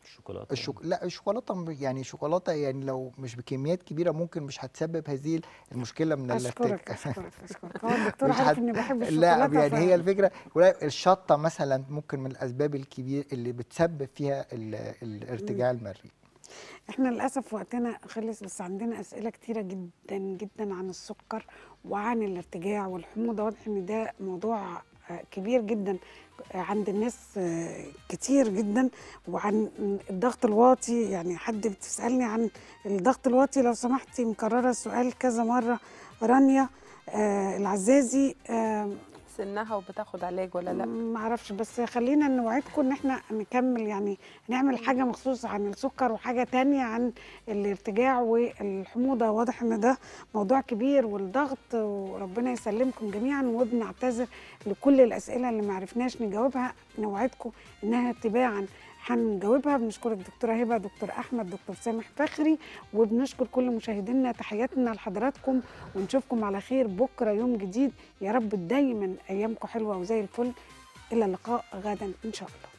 الشوكولاته الشوك... لا الشوكولاته يعني شوكولاته يعني لو مش بكميات كبيره ممكن مش هتسبب هذه المشكله من أشكرك أشكرك أشكرك هو الدكتور عارف اني بحب الشوكولاته لا يعني هي الفكره الشطه مثلا ممكن من الاسباب الكبير اللي بتسبب فيها الارتجاع المري احنا للاسف وقتنا خلص بس عندنا اسئله كتيره جدا جدا عن السكر وعن الارتجاع والحموضه واضح ان ده موضوع كبير جدا عند الناس آه، كتير جدا وعن الضغط الواطي يعني حد بتسالني عن الضغط الواطي لو سمحتي مكرره السؤال كذا مره رانيا آه، العزازي آه، سنها وبتاخد علاج ولا لا ما اعرفش بس خلينا نوعدكم ان احنا نكمل يعني نعمل حاجه مخصوص عن السكر وحاجه تانية عن الارتجاع والحموضه واضح ان ده موضوع كبير والضغط وربنا يسلمكم جميعا وبنعتذر لكل الاسئله اللي ما عرفناش نجاوبها نوعدكم انها تباعا هنجاوبها بنشكر الدكتوره هبه دكتور احمد دكتور سامح فخري وبنشكر كل مشاهدينا تحياتنا لحضراتكم ونشوفكم على خير بكره يوم جديد يا رب دايما ايامكم حلوه وزي الفل الى اللقاء غدا ان شاء الله